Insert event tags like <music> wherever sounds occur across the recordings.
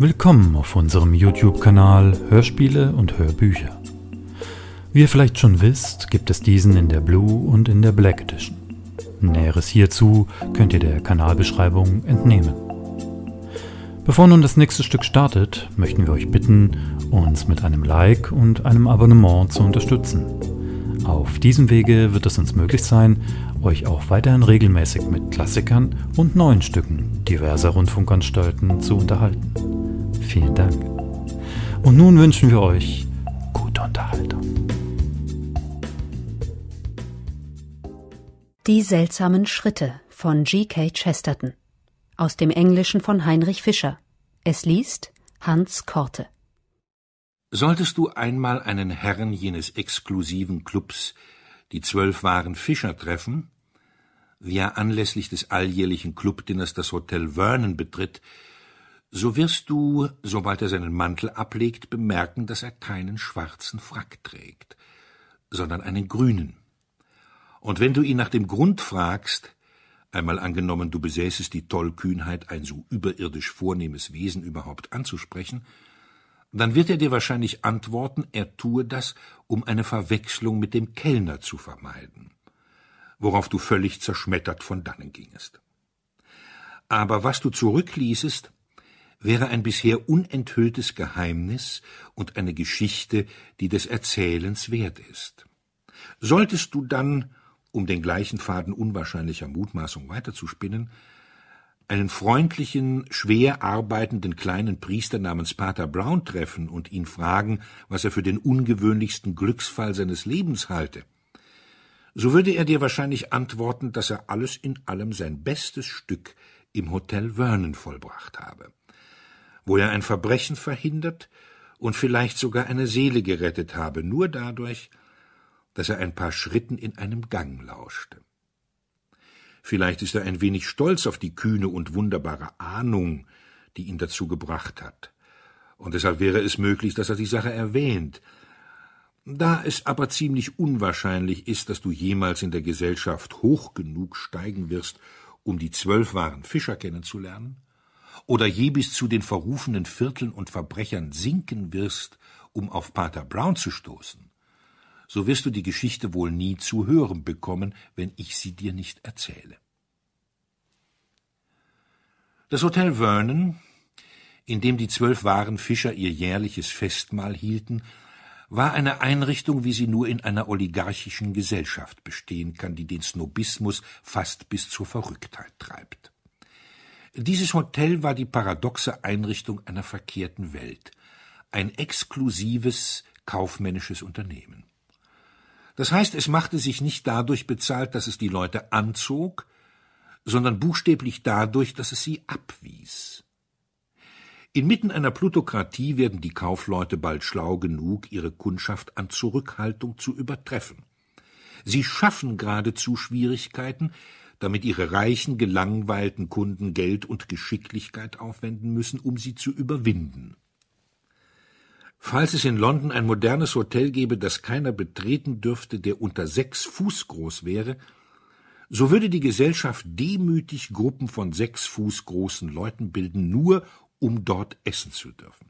Willkommen auf unserem YouTube-Kanal Hörspiele und Hörbücher. Wie ihr vielleicht schon wisst, gibt es diesen in der Blue und in der Black Edition. Näheres hierzu könnt ihr der Kanalbeschreibung entnehmen. Bevor nun das nächste Stück startet, möchten wir euch bitten, uns mit einem Like und einem Abonnement zu unterstützen. Auf diesem Wege wird es uns möglich sein, euch auch weiterhin regelmäßig mit Klassikern und neuen Stücken diverser Rundfunkanstalten zu unterhalten. Vielen Dank. Und nun wünschen wir euch gute Unterhaltung. Die seltsamen Schritte von G.K. Chesterton aus dem Englischen von Heinrich Fischer. Es liest Hans Korte. Solltest du einmal einen Herrn jenes exklusiven Clubs die zwölf wahren Fischer treffen, wie er anlässlich des alljährlichen Clubdinners das Hotel Vernon betritt, so wirst du, sobald er seinen Mantel ablegt, bemerken, dass er keinen schwarzen Frack trägt, sondern einen grünen. Und wenn du ihn nach dem Grund fragst, einmal angenommen, du besäßest die Tollkühnheit, ein so überirdisch vornehmes Wesen überhaupt anzusprechen, dann wird er dir wahrscheinlich antworten, er tue das, um eine Verwechslung mit dem Kellner zu vermeiden, worauf du völlig zerschmettert von dannen gingest. Aber was du zurückließest, wäre ein bisher unenthülltes Geheimnis und eine Geschichte, die des Erzählens wert ist. Solltest du dann, um den gleichen Faden unwahrscheinlicher Mutmaßung weiterzuspinnen, einen freundlichen, schwer arbeitenden kleinen Priester namens Pater Brown treffen und ihn fragen, was er für den ungewöhnlichsten Glücksfall seines Lebens halte. So würde er dir wahrscheinlich antworten, dass er alles in allem sein bestes Stück im Hotel Vernon vollbracht habe, wo er ein Verbrechen verhindert und vielleicht sogar eine Seele gerettet habe, nur dadurch, dass er ein paar Schritten in einem Gang lauschte. Vielleicht ist er ein wenig stolz auf die kühne und wunderbare Ahnung, die ihn dazu gebracht hat. Und deshalb wäre es möglich, dass er die Sache erwähnt. Da es aber ziemlich unwahrscheinlich ist, dass du jemals in der Gesellschaft hoch genug steigen wirst, um die zwölf wahren Fischer kennenzulernen, oder je bis zu den verrufenen Vierteln und Verbrechern sinken wirst, um auf Pater Brown zu stoßen, so wirst du die Geschichte wohl nie zu hören bekommen, wenn ich sie dir nicht erzähle. Das Hotel Vernon, in dem die zwölf wahren Fischer ihr jährliches Festmahl hielten, war eine Einrichtung, wie sie nur in einer oligarchischen Gesellschaft bestehen kann, die den Snobismus fast bis zur Verrücktheit treibt. Dieses Hotel war die paradoxe Einrichtung einer verkehrten Welt, ein exklusives kaufmännisches Unternehmen. Das heißt, es machte sich nicht dadurch bezahlt, dass es die Leute anzog, sondern buchstäblich dadurch, dass es sie abwies. Inmitten einer Plutokratie werden die Kaufleute bald schlau genug, ihre Kundschaft an Zurückhaltung zu übertreffen. Sie schaffen geradezu Schwierigkeiten, damit ihre reichen, gelangweilten Kunden Geld und Geschicklichkeit aufwenden müssen, um sie zu überwinden. Falls es in London ein modernes Hotel gäbe, das keiner betreten dürfte, der unter sechs Fuß groß wäre, so würde die Gesellschaft demütig Gruppen von sechs Fuß großen Leuten bilden, nur um dort essen zu dürfen.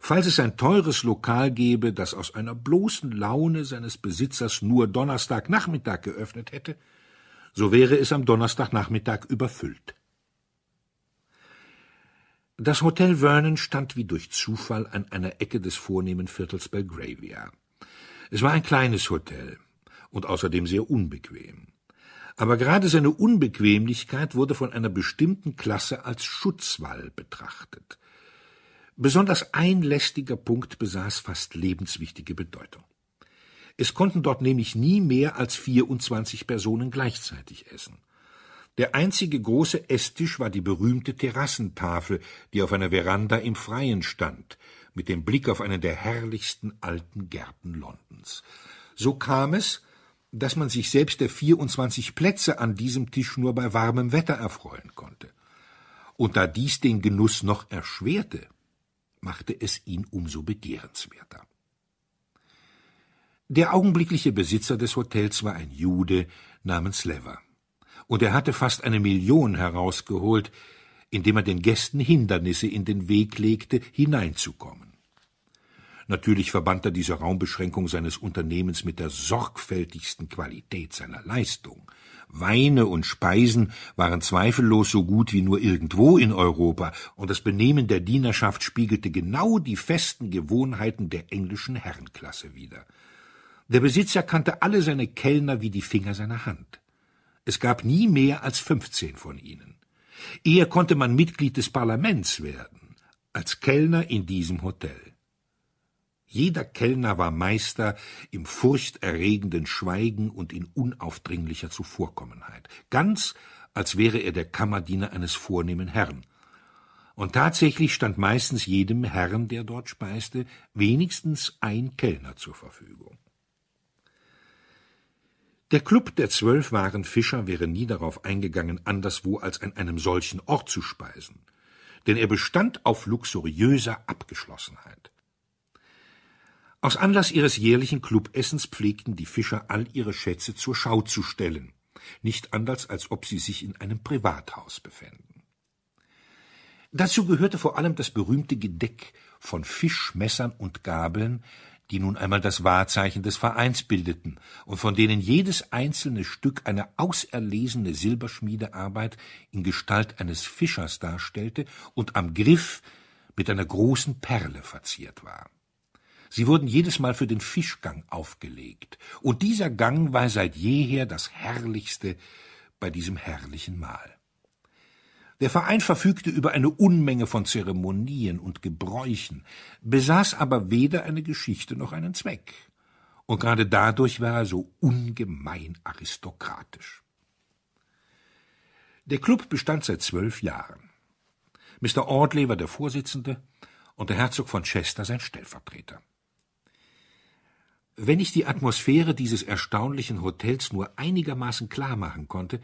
Falls es ein teures Lokal gäbe, das aus einer bloßen Laune seines Besitzers nur Donnerstagnachmittag geöffnet hätte, so wäre es am Donnerstagnachmittag überfüllt. Das Hotel Vernon stand wie durch Zufall an einer Ecke des vornehmen Viertels Belgravia. Es war ein kleines Hotel und außerdem sehr unbequem. Aber gerade seine Unbequemlichkeit wurde von einer bestimmten Klasse als Schutzwall betrachtet. Besonders ein lästiger Punkt besaß fast lebenswichtige Bedeutung. Es konnten dort nämlich nie mehr als 24 Personen gleichzeitig essen. Der einzige große Esstisch war die berühmte Terrassentafel, die auf einer Veranda im Freien stand, mit dem Blick auf einen der herrlichsten alten Gärten Londons. So kam es, dass man sich selbst der 24 Plätze an diesem Tisch nur bei warmem Wetter erfreuen konnte. Und da dies den Genuss noch erschwerte, machte es ihn umso begehrenswerter. Der augenblickliche Besitzer des Hotels war ein Jude namens Lever und er hatte fast eine Million herausgeholt, indem er den Gästen Hindernisse in den Weg legte, hineinzukommen. Natürlich verband er diese Raumbeschränkung seines Unternehmens mit der sorgfältigsten Qualität seiner Leistung. Weine und Speisen waren zweifellos so gut wie nur irgendwo in Europa, und das Benehmen der Dienerschaft spiegelte genau die festen Gewohnheiten der englischen Herrenklasse wider. Der Besitzer kannte alle seine Kellner wie die Finger seiner Hand. Es gab nie mehr als fünfzehn von ihnen. Eher konnte man Mitglied des Parlaments werden, als Kellner in diesem Hotel. Jeder Kellner war Meister im furchterregenden Schweigen und in unaufdringlicher Zuvorkommenheit, ganz als wäre er der Kammerdiener eines vornehmen Herrn. Und tatsächlich stand meistens jedem Herrn, der dort speiste, wenigstens ein Kellner zur Verfügung. Der Club der Zwölf wahren Fischer wäre nie darauf eingegangen, anderswo als an einem solchen Ort zu speisen, denn er bestand auf luxuriöser Abgeschlossenheit. Aus Anlass ihres jährlichen Clubessens pflegten die Fischer all ihre Schätze zur Schau zu stellen, nicht anders, als ob sie sich in einem Privathaus befänden. Dazu gehörte vor allem das berühmte Gedeck von Fischmessern und Gabeln, die nun einmal das Wahrzeichen des Vereins bildeten und von denen jedes einzelne Stück eine auserlesene Silberschmiedearbeit in Gestalt eines Fischers darstellte und am Griff mit einer großen Perle verziert war. Sie wurden jedes Mal für den Fischgang aufgelegt, und dieser Gang war seit jeher das herrlichste bei diesem herrlichen Mahl. Der Verein verfügte über eine Unmenge von Zeremonien und Gebräuchen, besaß aber weder eine Geschichte noch einen Zweck. Und gerade dadurch war er so ungemein aristokratisch. Der Club bestand seit zwölf Jahren. Mr. Audley war der Vorsitzende und der Herzog von Chester sein Stellvertreter. Wenn ich die Atmosphäre dieses erstaunlichen Hotels nur einigermaßen klar machen konnte,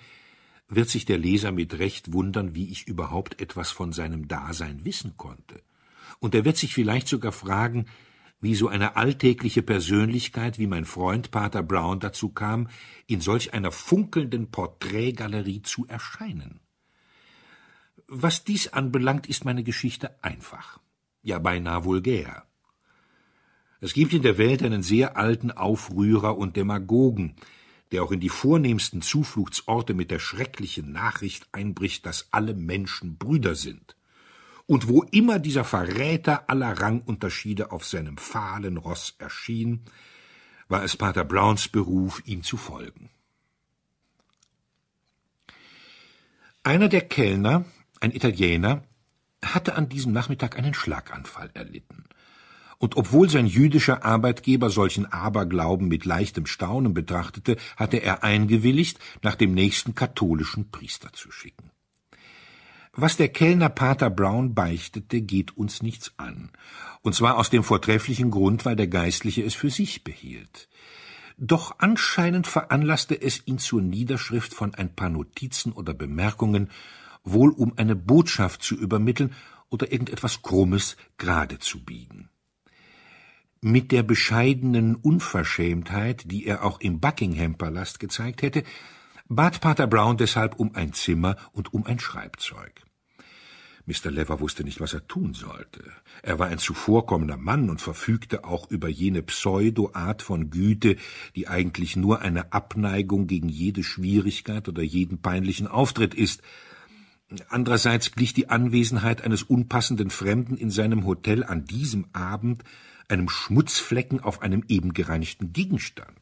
wird sich der Leser mit Recht wundern, wie ich überhaupt etwas von seinem Dasein wissen konnte. Und er wird sich vielleicht sogar fragen, wie so eine alltägliche Persönlichkeit wie mein Freund Pater Brown dazu kam, in solch einer funkelnden Porträtgalerie zu erscheinen. Was dies anbelangt, ist meine Geschichte einfach, ja beinahe vulgär. Es gibt in der Welt einen sehr alten Aufrührer und Demagogen, der auch in die vornehmsten Zufluchtsorte mit der schrecklichen Nachricht einbricht, dass alle Menschen Brüder sind. Und wo immer dieser Verräter aller Rangunterschiede auf seinem fahlen Ross erschien, war es Pater Browns Beruf, ihm zu folgen. Einer der Kellner, ein Italiener, hatte an diesem Nachmittag einen Schlaganfall erlitten. Und obwohl sein jüdischer Arbeitgeber solchen Aberglauben mit leichtem Staunen betrachtete, hatte er eingewilligt, nach dem nächsten katholischen Priester zu schicken. Was der Kellner Pater Brown beichtete, geht uns nichts an. Und zwar aus dem vortrefflichen Grund, weil der Geistliche es für sich behielt. Doch anscheinend veranlasste es ihn zur Niederschrift von ein paar Notizen oder Bemerkungen, wohl um eine Botschaft zu übermitteln oder irgendetwas Krummes gerade zu biegen. Mit der bescheidenen Unverschämtheit, die er auch im Buckingham-Palast gezeigt hätte, bat Pater Brown deshalb um ein Zimmer und um ein Schreibzeug. Mr. Lever wusste nicht, was er tun sollte. Er war ein zuvorkommender Mann und verfügte auch über jene Pseudo-Art von Güte, die eigentlich nur eine Abneigung gegen jede Schwierigkeit oder jeden peinlichen Auftritt ist. Andererseits glich die Anwesenheit eines unpassenden Fremden in seinem Hotel an diesem Abend einem Schmutzflecken auf einem eben gereinigten Gegenstand.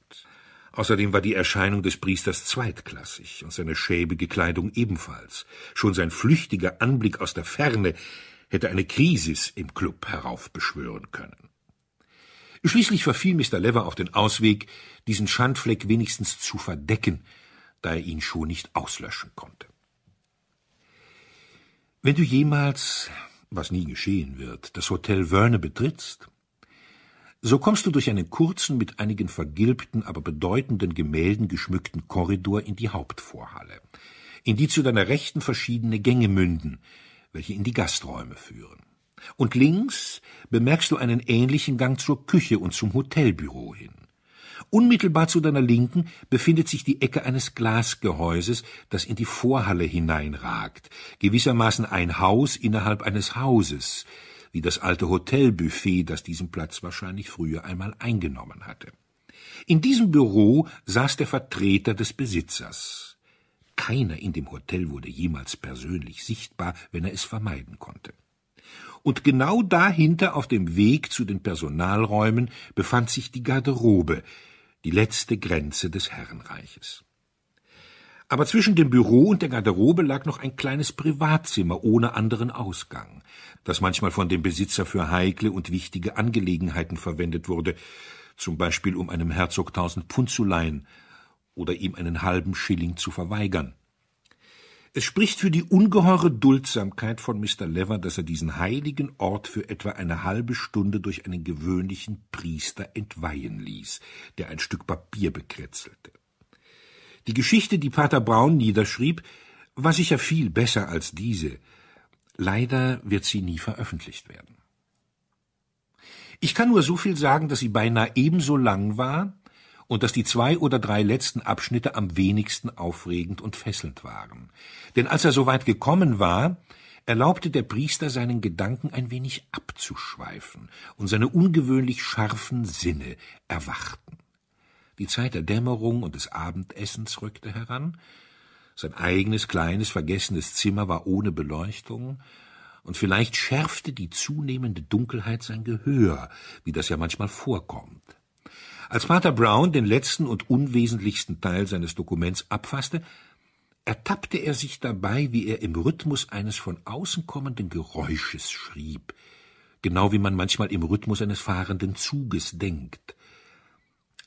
Außerdem war die Erscheinung des Priesters zweitklassig und seine schäbige Kleidung ebenfalls. Schon sein flüchtiger Anblick aus der Ferne hätte eine Krisis im Club heraufbeschwören können. Schließlich verfiel Mr. Lever auf den Ausweg, diesen Schandfleck wenigstens zu verdecken, da er ihn schon nicht auslöschen konnte. Wenn du jemals, was nie geschehen wird, das Hotel Wörne betrittst, so kommst du durch einen kurzen, mit einigen vergilbten, aber bedeutenden Gemälden geschmückten Korridor in die Hauptvorhalle, in die zu deiner Rechten verschiedene Gänge münden, welche in die Gasträume führen. Und links bemerkst du einen ähnlichen Gang zur Küche und zum Hotelbüro hin. Unmittelbar zu deiner Linken befindet sich die Ecke eines Glasgehäuses, das in die Vorhalle hineinragt, gewissermaßen ein Haus innerhalb eines Hauses, wie das alte Hotelbuffet, das diesen Platz wahrscheinlich früher einmal eingenommen hatte. In diesem Büro saß der Vertreter des Besitzers. Keiner in dem Hotel wurde jemals persönlich sichtbar, wenn er es vermeiden konnte. Und genau dahinter auf dem Weg zu den Personalräumen befand sich die Garderobe, die letzte Grenze des Herrenreiches. Aber zwischen dem Büro und der Garderobe lag noch ein kleines Privatzimmer ohne anderen Ausgang, das manchmal von dem Besitzer für heikle und wichtige Angelegenheiten verwendet wurde, zum Beispiel um einem Herzog tausend Pfund zu leihen oder ihm einen halben Schilling zu verweigern. Es spricht für die ungeheure Duldsamkeit von Mr. Lever, dass er diesen heiligen Ort für etwa eine halbe Stunde durch einen gewöhnlichen Priester entweihen ließ, der ein Stück Papier bekritzelte. Die Geschichte, die Pater Braun niederschrieb, war sicher viel besser als diese. Leider wird sie nie veröffentlicht werden. Ich kann nur so viel sagen, dass sie beinahe ebenso lang war und dass die zwei oder drei letzten Abschnitte am wenigsten aufregend und fesselnd waren. Denn als er so weit gekommen war, erlaubte der Priester seinen Gedanken ein wenig abzuschweifen, und seine ungewöhnlich scharfen Sinne erwachten. Die Zeit der Dämmerung und des Abendessens rückte heran. Sein eigenes kleines, vergessenes Zimmer war ohne Beleuchtung, und vielleicht schärfte die zunehmende Dunkelheit sein Gehör, wie das ja manchmal vorkommt. Als Pater Brown den letzten und unwesentlichsten Teil seines Dokuments abfasste, ertappte er sich dabei, wie er im Rhythmus eines von außen kommenden Geräusches schrieb, genau wie man manchmal im Rhythmus eines fahrenden Zuges denkt.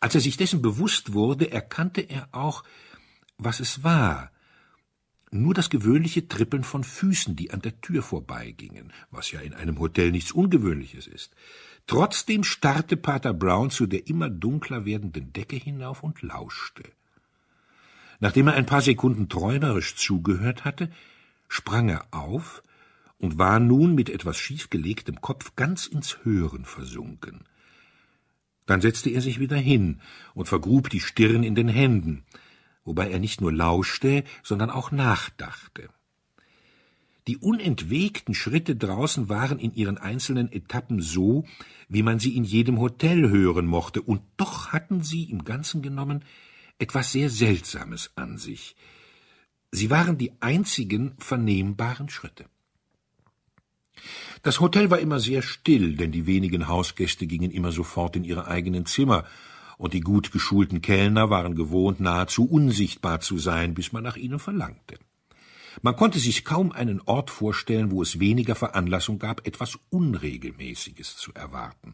Als er sich dessen bewusst wurde, erkannte er auch, was es war. Nur das gewöhnliche Trippeln von Füßen, die an der Tür vorbeigingen, was ja in einem Hotel nichts Ungewöhnliches ist. Trotzdem starrte Pater Brown zu der immer dunkler werdenden Decke hinauf und lauschte. Nachdem er ein paar Sekunden träumerisch zugehört hatte, sprang er auf und war nun mit etwas schiefgelegtem Kopf ganz ins Hören versunken. Dann setzte er sich wieder hin und vergrub die Stirn in den Händen, wobei er nicht nur lauschte, sondern auch nachdachte. Die unentwegten Schritte draußen waren in ihren einzelnen Etappen so, wie man sie in jedem Hotel hören mochte, und doch hatten sie im Ganzen genommen etwas sehr Seltsames an sich. Sie waren die einzigen vernehmbaren Schritte. Das Hotel war immer sehr still, denn die wenigen Hausgäste gingen immer sofort in ihre eigenen Zimmer, und die gut geschulten Kellner waren gewohnt, nahezu unsichtbar zu sein, bis man nach ihnen verlangte. Man konnte sich kaum einen Ort vorstellen, wo es weniger Veranlassung gab, etwas Unregelmäßiges zu erwarten.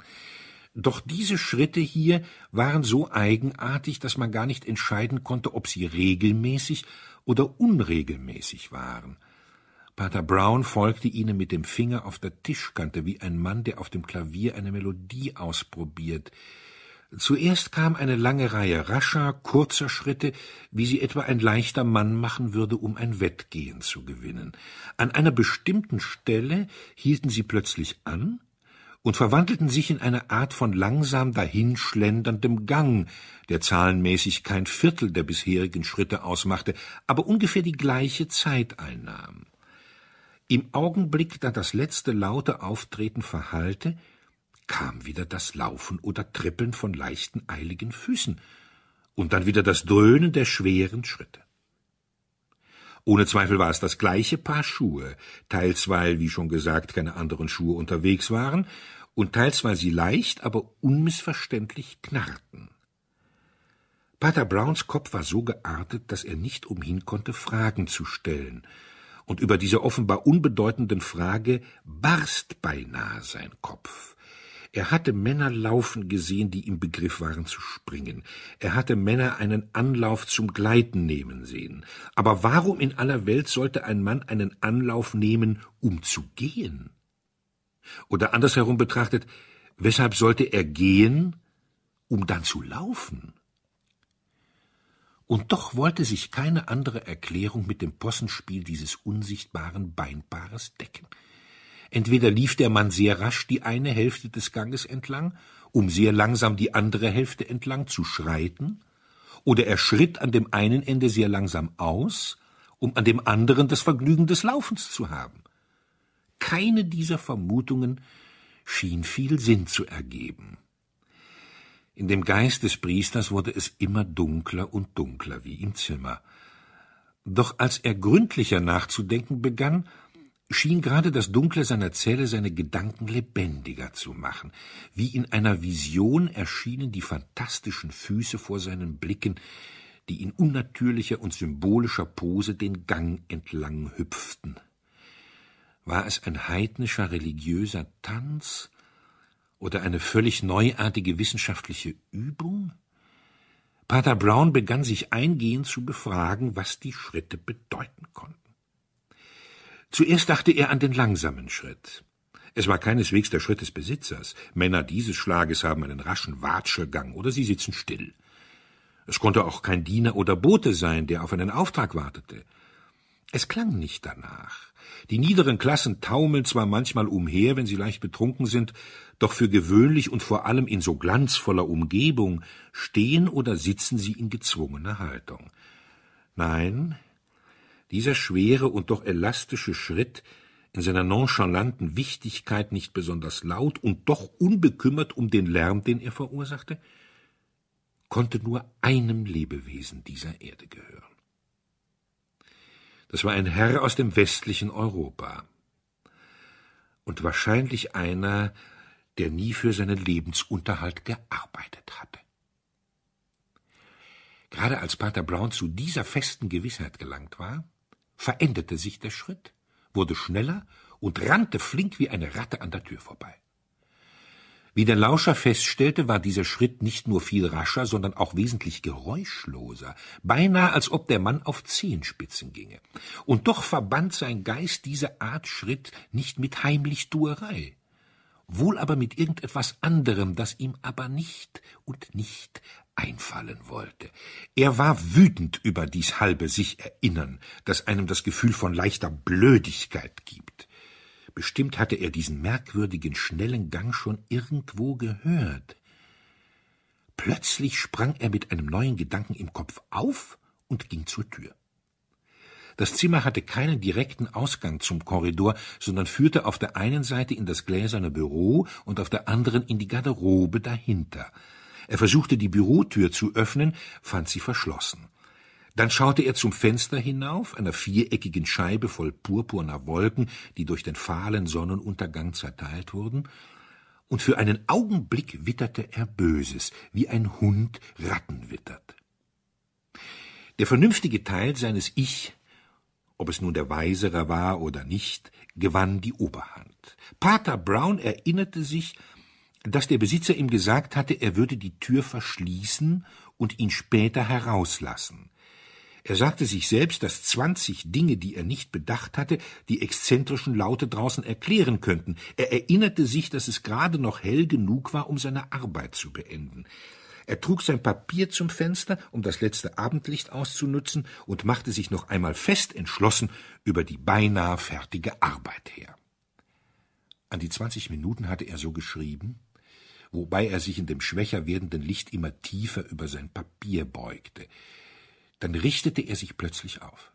Doch diese Schritte hier waren so eigenartig, dass man gar nicht entscheiden konnte, ob sie regelmäßig oder unregelmäßig waren – Pater Brown folgte ihnen mit dem Finger auf der Tischkante wie ein Mann, der auf dem Klavier eine Melodie ausprobiert. Zuerst kam eine lange Reihe rascher, kurzer Schritte, wie sie etwa ein leichter Mann machen würde, um ein Wettgehen zu gewinnen. An einer bestimmten Stelle hielten sie plötzlich an und verwandelten sich in eine Art von langsam dahinschlenderndem Gang, der zahlenmäßig kein Viertel der bisherigen Schritte ausmachte, aber ungefähr die gleiche Zeit einnahm. Im Augenblick, da das letzte laute Auftreten verhallte, kam wieder das Laufen oder Trippeln von leichten, eiligen Füßen und dann wieder das Dröhnen der schweren Schritte. Ohne Zweifel war es das gleiche Paar Schuhe, teils weil, wie schon gesagt, keine anderen Schuhe unterwegs waren und teils weil sie leicht, aber unmissverständlich knarrten. Pater Browns Kopf war so geartet, dass er nicht umhin konnte, Fragen zu stellen – und über diese offenbar unbedeutenden Frage barst beinahe sein Kopf. Er hatte Männer laufen gesehen, die im Begriff waren zu springen. Er hatte Männer einen Anlauf zum Gleiten nehmen sehen. Aber warum in aller Welt sollte ein Mann einen Anlauf nehmen, um zu gehen? Oder andersherum betrachtet, weshalb sollte er gehen, um dann zu laufen? Und doch wollte sich keine andere Erklärung mit dem Possenspiel dieses unsichtbaren Beinpaares decken. Entweder lief der Mann sehr rasch die eine Hälfte des Ganges entlang, um sehr langsam die andere Hälfte entlang zu schreiten, oder er schritt an dem einen Ende sehr langsam aus, um an dem anderen das Vergnügen des Laufens zu haben. Keine dieser Vermutungen schien viel Sinn zu ergeben. In dem Geist des Priesters wurde es immer dunkler und dunkler wie im Zimmer. Doch als er gründlicher nachzudenken begann, schien gerade das Dunkle seiner Zelle seine Gedanken lebendiger zu machen. Wie in einer Vision erschienen die fantastischen Füße vor seinen Blicken, die in unnatürlicher und symbolischer Pose den Gang entlang hüpften. War es ein heidnischer religiöser Tanz, oder eine völlig neuartige wissenschaftliche Übung? Pater Brown begann sich eingehend zu befragen, was die Schritte bedeuten konnten. Zuerst dachte er an den langsamen Schritt. Es war keineswegs der Schritt des Besitzers. Männer dieses Schlages haben einen raschen Watschelgang oder sie sitzen still. Es konnte auch kein Diener oder Bote sein, der auf einen Auftrag wartete. Es klang nicht danach. Die niederen Klassen taumeln zwar manchmal umher, wenn sie leicht betrunken sind, doch für gewöhnlich und vor allem in so glanzvoller Umgebung stehen oder sitzen sie in gezwungener Haltung. Nein, dieser schwere und doch elastische Schritt, in seiner nonchalanten Wichtigkeit nicht besonders laut und doch unbekümmert um den Lärm, den er verursachte, konnte nur einem Lebewesen dieser Erde gehören. Das war ein Herr aus dem westlichen Europa. Und wahrscheinlich einer, der nie für seinen Lebensunterhalt gearbeitet hatte. Gerade als Pater Brown zu dieser festen Gewissheit gelangt war, veränderte sich der Schritt, wurde schneller und rannte flink wie eine Ratte an der Tür vorbei. Wie der Lauscher feststellte, war dieser Schritt nicht nur viel rascher, sondern auch wesentlich geräuschloser, beinahe als ob der Mann auf Zehenspitzen ginge. Und doch verband sein Geist diese Art Schritt nicht mit Heimlichtuerei, wohl aber mit irgendetwas anderem, das ihm aber nicht und nicht einfallen wollte. Er war wütend über dies halbe sich erinnern, das einem das Gefühl von leichter Blödigkeit gibt. Bestimmt hatte er diesen merkwürdigen, schnellen Gang schon irgendwo gehört. Plötzlich sprang er mit einem neuen Gedanken im Kopf auf und ging zur Tür. Das Zimmer hatte keinen direkten Ausgang zum Korridor, sondern führte auf der einen Seite in das gläserne Büro und auf der anderen in die Garderobe dahinter. Er versuchte die Bürotür zu öffnen, fand sie verschlossen. Dann schaute er zum Fenster hinauf, einer viereckigen Scheibe voll purpurner Wolken, die durch den fahlen Sonnenuntergang zerteilt wurden, und für einen Augenblick witterte er Böses, wie ein Hund Ratten wittert. Der vernünftige Teil seines Ich, ob es nun der Weisere war oder nicht, gewann die Oberhand. Pater Brown erinnerte sich, dass der Besitzer ihm gesagt hatte, er würde die Tür verschließen und ihn später herauslassen. Er sagte sich selbst, dass zwanzig Dinge, die er nicht bedacht hatte, die exzentrischen Laute draußen erklären könnten. Er erinnerte sich, dass es gerade noch hell genug war, um seine Arbeit zu beenden. Er trug sein Papier zum Fenster, um das letzte Abendlicht auszunutzen, und machte sich noch einmal fest entschlossen über die beinahe fertige Arbeit her. An die zwanzig Minuten hatte er so geschrieben, wobei er sich in dem schwächer werdenden Licht immer tiefer über sein Papier beugte. Dann richtete er sich plötzlich auf.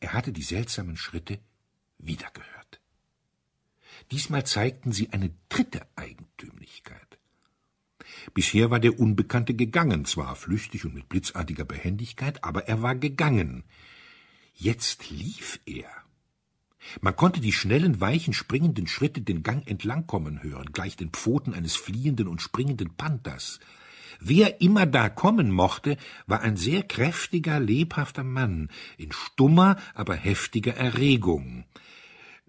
Er hatte die seltsamen Schritte wieder gehört. Diesmal zeigten sie eine dritte Eigentümlichkeit. Bisher war der Unbekannte gegangen, zwar flüchtig und mit blitzartiger Behendigkeit, aber er war gegangen. Jetzt lief er. Man konnte die schnellen, weichen, springenden Schritte den Gang entlang kommen hören, gleich den Pfoten eines fliehenden und springenden Panthers. Wer immer da kommen mochte, war ein sehr kräftiger, lebhafter Mann, in stummer, aber heftiger Erregung.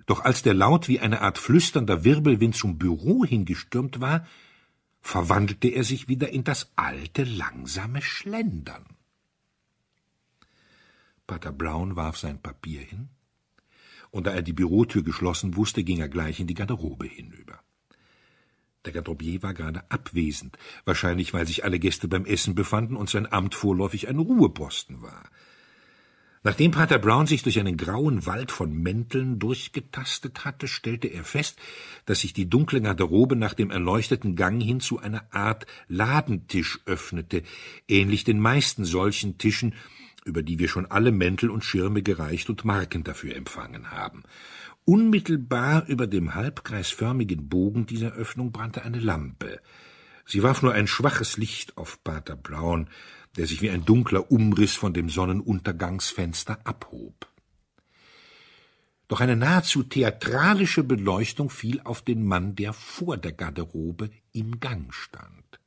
Doch als der Laut wie eine Art flüsternder Wirbelwind zum Büro hingestürmt war, verwandelte er sich wieder in das alte, langsame Schlendern. Pater Brown warf sein Papier hin, und da er die Bürotür geschlossen wusste, ging er gleich in die Garderobe hinüber. Der Garderobier war gerade abwesend, wahrscheinlich weil sich alle Gäste beim Essen befanden und sein Amt vorläufig ein Ruheposten war. Nachdem Pater Brown sich durch einen grauen Wald von Mänteln durchgetastet hatte, stellte er fest, dass sich die dunkle Garderobe nach dem erleuchteten Gang hin zu einer Art Ladentisch öffnete, ähnlich den meisten solchen Tischen, über die wir schon alle Mäntel und Schirme gereicht und Marken dafür empfangen haben. Unmittelbar über dem halbkreisförmigen Bogen dieser Öffnung brannte eine Lampe. Sie warf nur ein schwaches Licht auf Pater Brown, der sich wie ein dunkler Umriss von dem Sonnenuntergangsfenster abhob. Doch eine nahezu theatralische Beleuchtung fiel auf den Mann, der vor der Garderobe im Gang stand.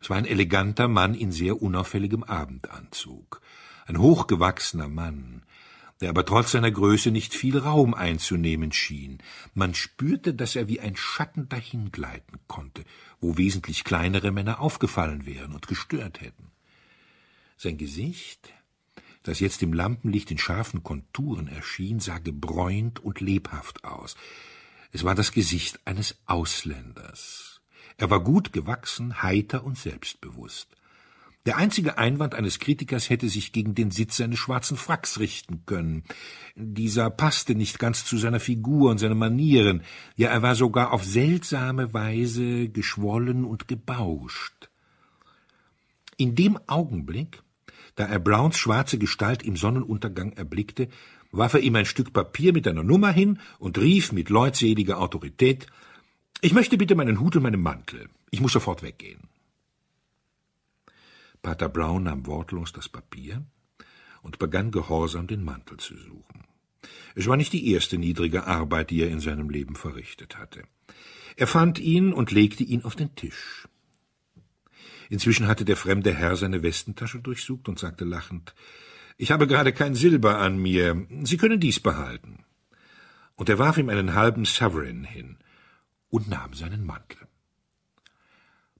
Es war ein eleganter Mann in sehr unauffälligem Abendanzug, ein hochgewachsener Mann, der aber trotz seiner Größe nicht viel Raum einzunehmen schien. Man spürte, dass er wie ein Schatten dahingleiten konnte, wo wesentlich kleinere Männer aufgefallen wären und gestört hätten. Sein Gesicht, das jetzt im Lampenlicht in scharfen Konturen erschien, sah gebräunt und lebhaft aus. Es war das Gesicht eines Ausländers. Er war gut gewachsen, heiter und selbstbewusst. Der einzige Einwand eines Kritikers hätte sich gegen den Sitz seines schwarzen Fracks richten können. Dieser passte nicht ganz zu seiner Figur und seinen Manieren, ja er war sogar auf seltsame Weise geschwollen und gebauscht. In dem Augenblick, da er Browns schwarze Gestalt im Sonnenuntergang erblickte, warf er ihm ein Stück Papier mit einer Nummer hin und rief mit leutseliger Autorität Ich möchte bitte meinen Hut und meinen Mantel. Ich muss sofort weggehen. Pater Brown nahm wortlos das Papier und begann gehorsam den Mantel zu suchen. Es war nicht die erste niedrige Arbeit, die er in seinem Leben verrichtet hatte. Er fand ihn und legte ihn auf den Tisch. Inzwischen hatte der fremde Herr seine Westentasche durchsucht und sagte lachend Ich habe gerade kein Silber an mir, Sie können dies behalten. Und er warf ihm einen halben Sovereign hin und nahm seinen Mantel.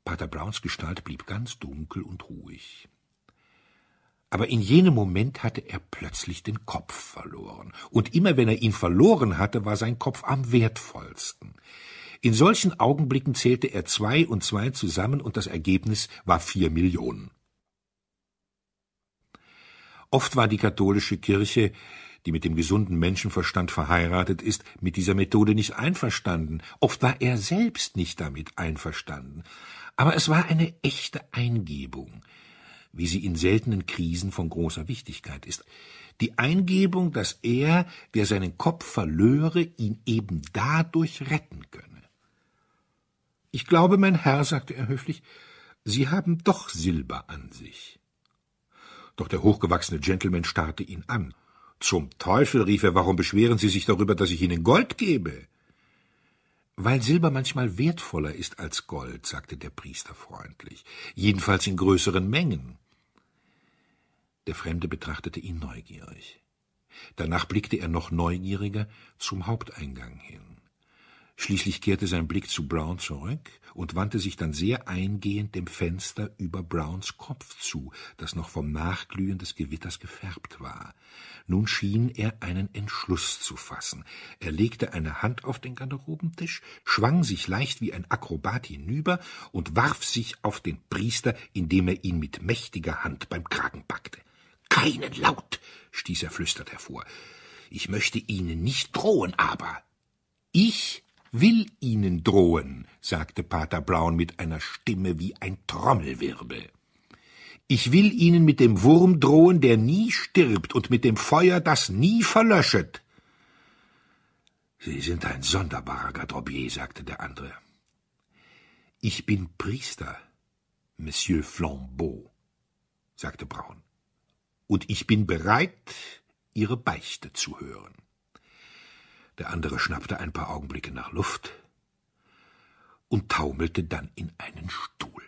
Pater Browns Gestalt blieb ganz dunkel und ruhig. Aber in jenem Moment hatte er plötzlich den Kopf verloren, und immer wenn er ihn verloren hatte, war sein Kopf am wertvollsten. In solchen Augenblicken zählte er zwei und zwei zusammen, und das Ergebnis war vier Millionen. Oft war die katholische Kirche die mit dem gesunden Menschenverstand verheiratet ist, mit dieser Methode nicht einverstanden. Oft war er selbst nicht damit einverstanden. Aber es war eine echte Eingebung, wie sie in seltenen Krisen von großer Wichtigkeit ist. Die Eingebung, dass er, der seinen Kopf verlöre, ihn eben dadurch retten könne. Ich glaube, mein Herr, sagte er höflich, Sie haben doch Silber an sich. Doch der hochgewachsene Gentleman starrte ihn an. Zum Teufel, rief er, warum beschweren Sie sich darüber, dass ich Ihnen Gold gebe? Weil Silber manchmal wertvoller ist als Gold, sagte der Priester freundlich, jedenfalls in größeren Mengen. Der Fremde betrachtete ihn neugierig. Danach blickte er noch neugieriger zum Haupteingang hin. Schließlich kehrte sein Blick zu Brown zurück und wandte sich dann sehr eingehend dem Fenster über Browns Kopf zu, das noch vom Nachglühen des Gewitters gefärbt war. Nun schien er einen Entschluss zu fassen. Er legte eine Hand auf den Garderobentisch, schwang sich leicht wie ein Akrobat hinüber und warf sich auf den Priester, indem er ihn mit mächtiger Hand beim Kragen packte. Keinen Laut, stieß er flüsternd hervor. Ich möchte Ihnen nicht drohen, aber ich will Ihnen drohen, sagte Pater Brown mit einer Stimme wie ein Trommelwirbel. Ich will Ihnen mit dem Wurm drohen, der nie stirbt, und mit dem Feuer, das nie verlöschet. Sie sind ein sonderbarer Garderobier, sagte der andere. Ich bin Priester, Monsieur Flambeau, sagte Braun, und ich bin bereit, Ihre Beichte zu hören der andere schnappte ein paar Augenblicke nach Luft und taumelte dann in einen Stuhl.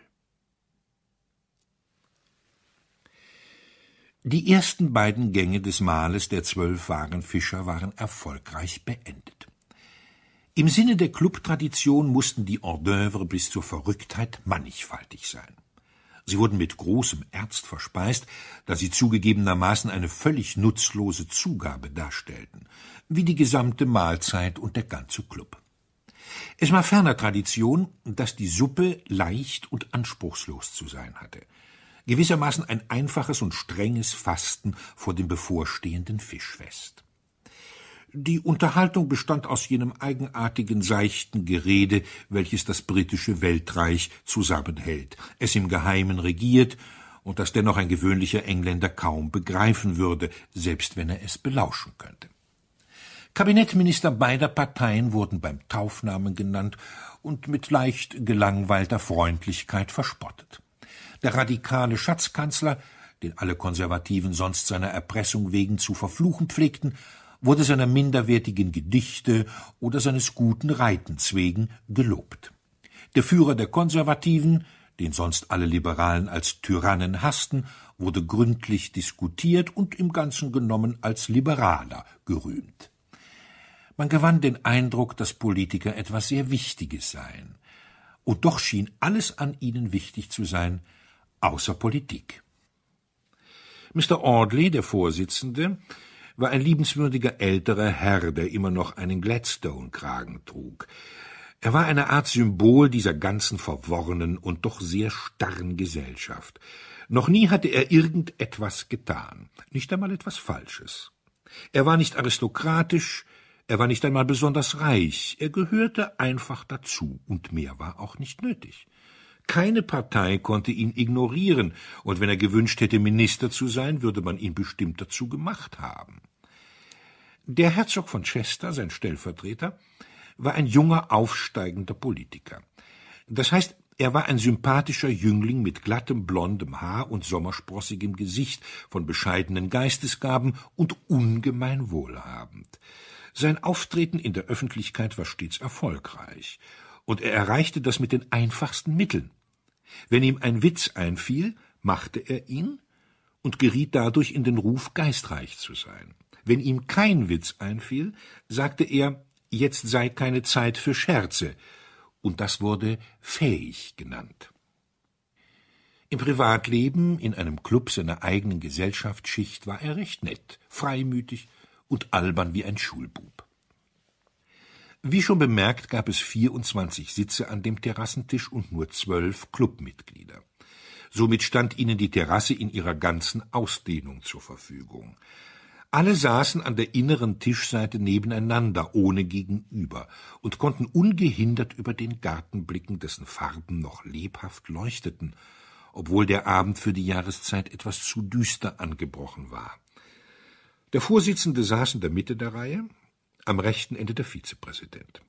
Die ersten beiden Gänge des Mahles der zwölf Wagenfischer waren erfolgreich beendet. Im Sinne der Clubtradition mussten die Hors d'œuvre bis zur Verrücktheit mannigfaltig sein. Sie wurden mit großem Ernst verspeist, da sie zugegebenermaßen eine völlig nutzlose Zugabe darstellten, wie die gesamte Mahlzeit und der ganze Club. Es war ferner Tradition, dass die Suppe leicht und anspruchslos zu sein hatte, gewissermaßen ein einfaches und strenges Fasten vor dem bevorstehenden Fischfest. Die Unterhaltung bestand aus jenem eigenartigen seichten Gerede, welches das britische Weltreich zusammenhält, es im Geheimen regiert und das dennoch ein gewöhnlicher Engländer kaum begreifen würde, selbst wenn er es belauschen könnte. Kabinettminister beider Parteien wurden beim Taufnamen genannt und mit leicht gelangweilter Freundlichkeit verspottet. Der radikale Schatzkanzler, den alle Konservativen sonst seiner Erpressung wegen zu verfluchen pflegten, wurde seiner minderwertigen Gedichte oder seines guten Reitens wegen gelobt. Der Führer der Konservativen, den sonst alle Liberalen als Tyrannen hassten, wurde gründlich diskutiert und im Ganzen genommen als Liberaler gerühmt. Man gewann den Eindruck, dass Politiker etwas sehr Wichtiges seien. Und doch schien alles an ihnen wichtig zu sein, außer Politik. Mr. Audley, der Vorsitzende, war ein liebenswürdiger älterer Herr, der immer noch einen Gladstone-Kragen trug. Er war eine Art Symbol dieser ganzen verworrenen und doch sehr starren Gesellschaft. Noch nie hatte er irgendetwas getan, nicht einmal etwas Falsches. Er war nicht aristokratisch, er war nicht einmal besonders reich, er gehörte einfach dazu, und mehr war auch nicht nötig. Keine Partei konnte ihn ignorieren, und wenn er gewünscht hätte, Minister zu sein, würde man ihn bestimmt dazu gemacht haben. Der Herzog von Chester, sein Stellvertreter, war ein junger, aufsteigender Politiker. Das heißt, er war ein sympathischer Jüngling mit glattem blondem Haar und sommersprossigem Gesicht, von bescheidenen Geistesgaben und ungemein wohlhabend. Sein Auftreten in der Öffentlichkeit war stets erfolgreich, und er erreichte das mit den einfachsten Mitteln. Wenn ihm ein Witz einfiel, machte er ihn und geriet dadurch in den Ruf, geistreich zu sein. Wenn ihm kein Witz einfiel, sagte er, jetzt sei keine Zeit für Scherze, und das wurde fähig genannt. Im Privatleben, in einem Club seiner eigenen Gesellschaftsschicht, war er recht nett, freimütig und albern wie ein Schulbub. Wie schon bemerkt, gab es 24 Sitze an dem Terrassentisch und nur zwölf Clubmitglieder. Somit stand ihnen die Terrasse in ihrer ganzen Ausdehnung zur Verfügung. Alle saßen an der inneren Tischseite nebeneinander, ohne gegenüber, und konnten ungehindert über den Garten blicken, dessen Farben noch lebhaft leuchteten, obwohl der Abend für die Jahreszeit etwas zu düster angebrochen war. Der Vorsitzende saß in der Mitte der Reihe, am rechten Ende der Vizepräsident.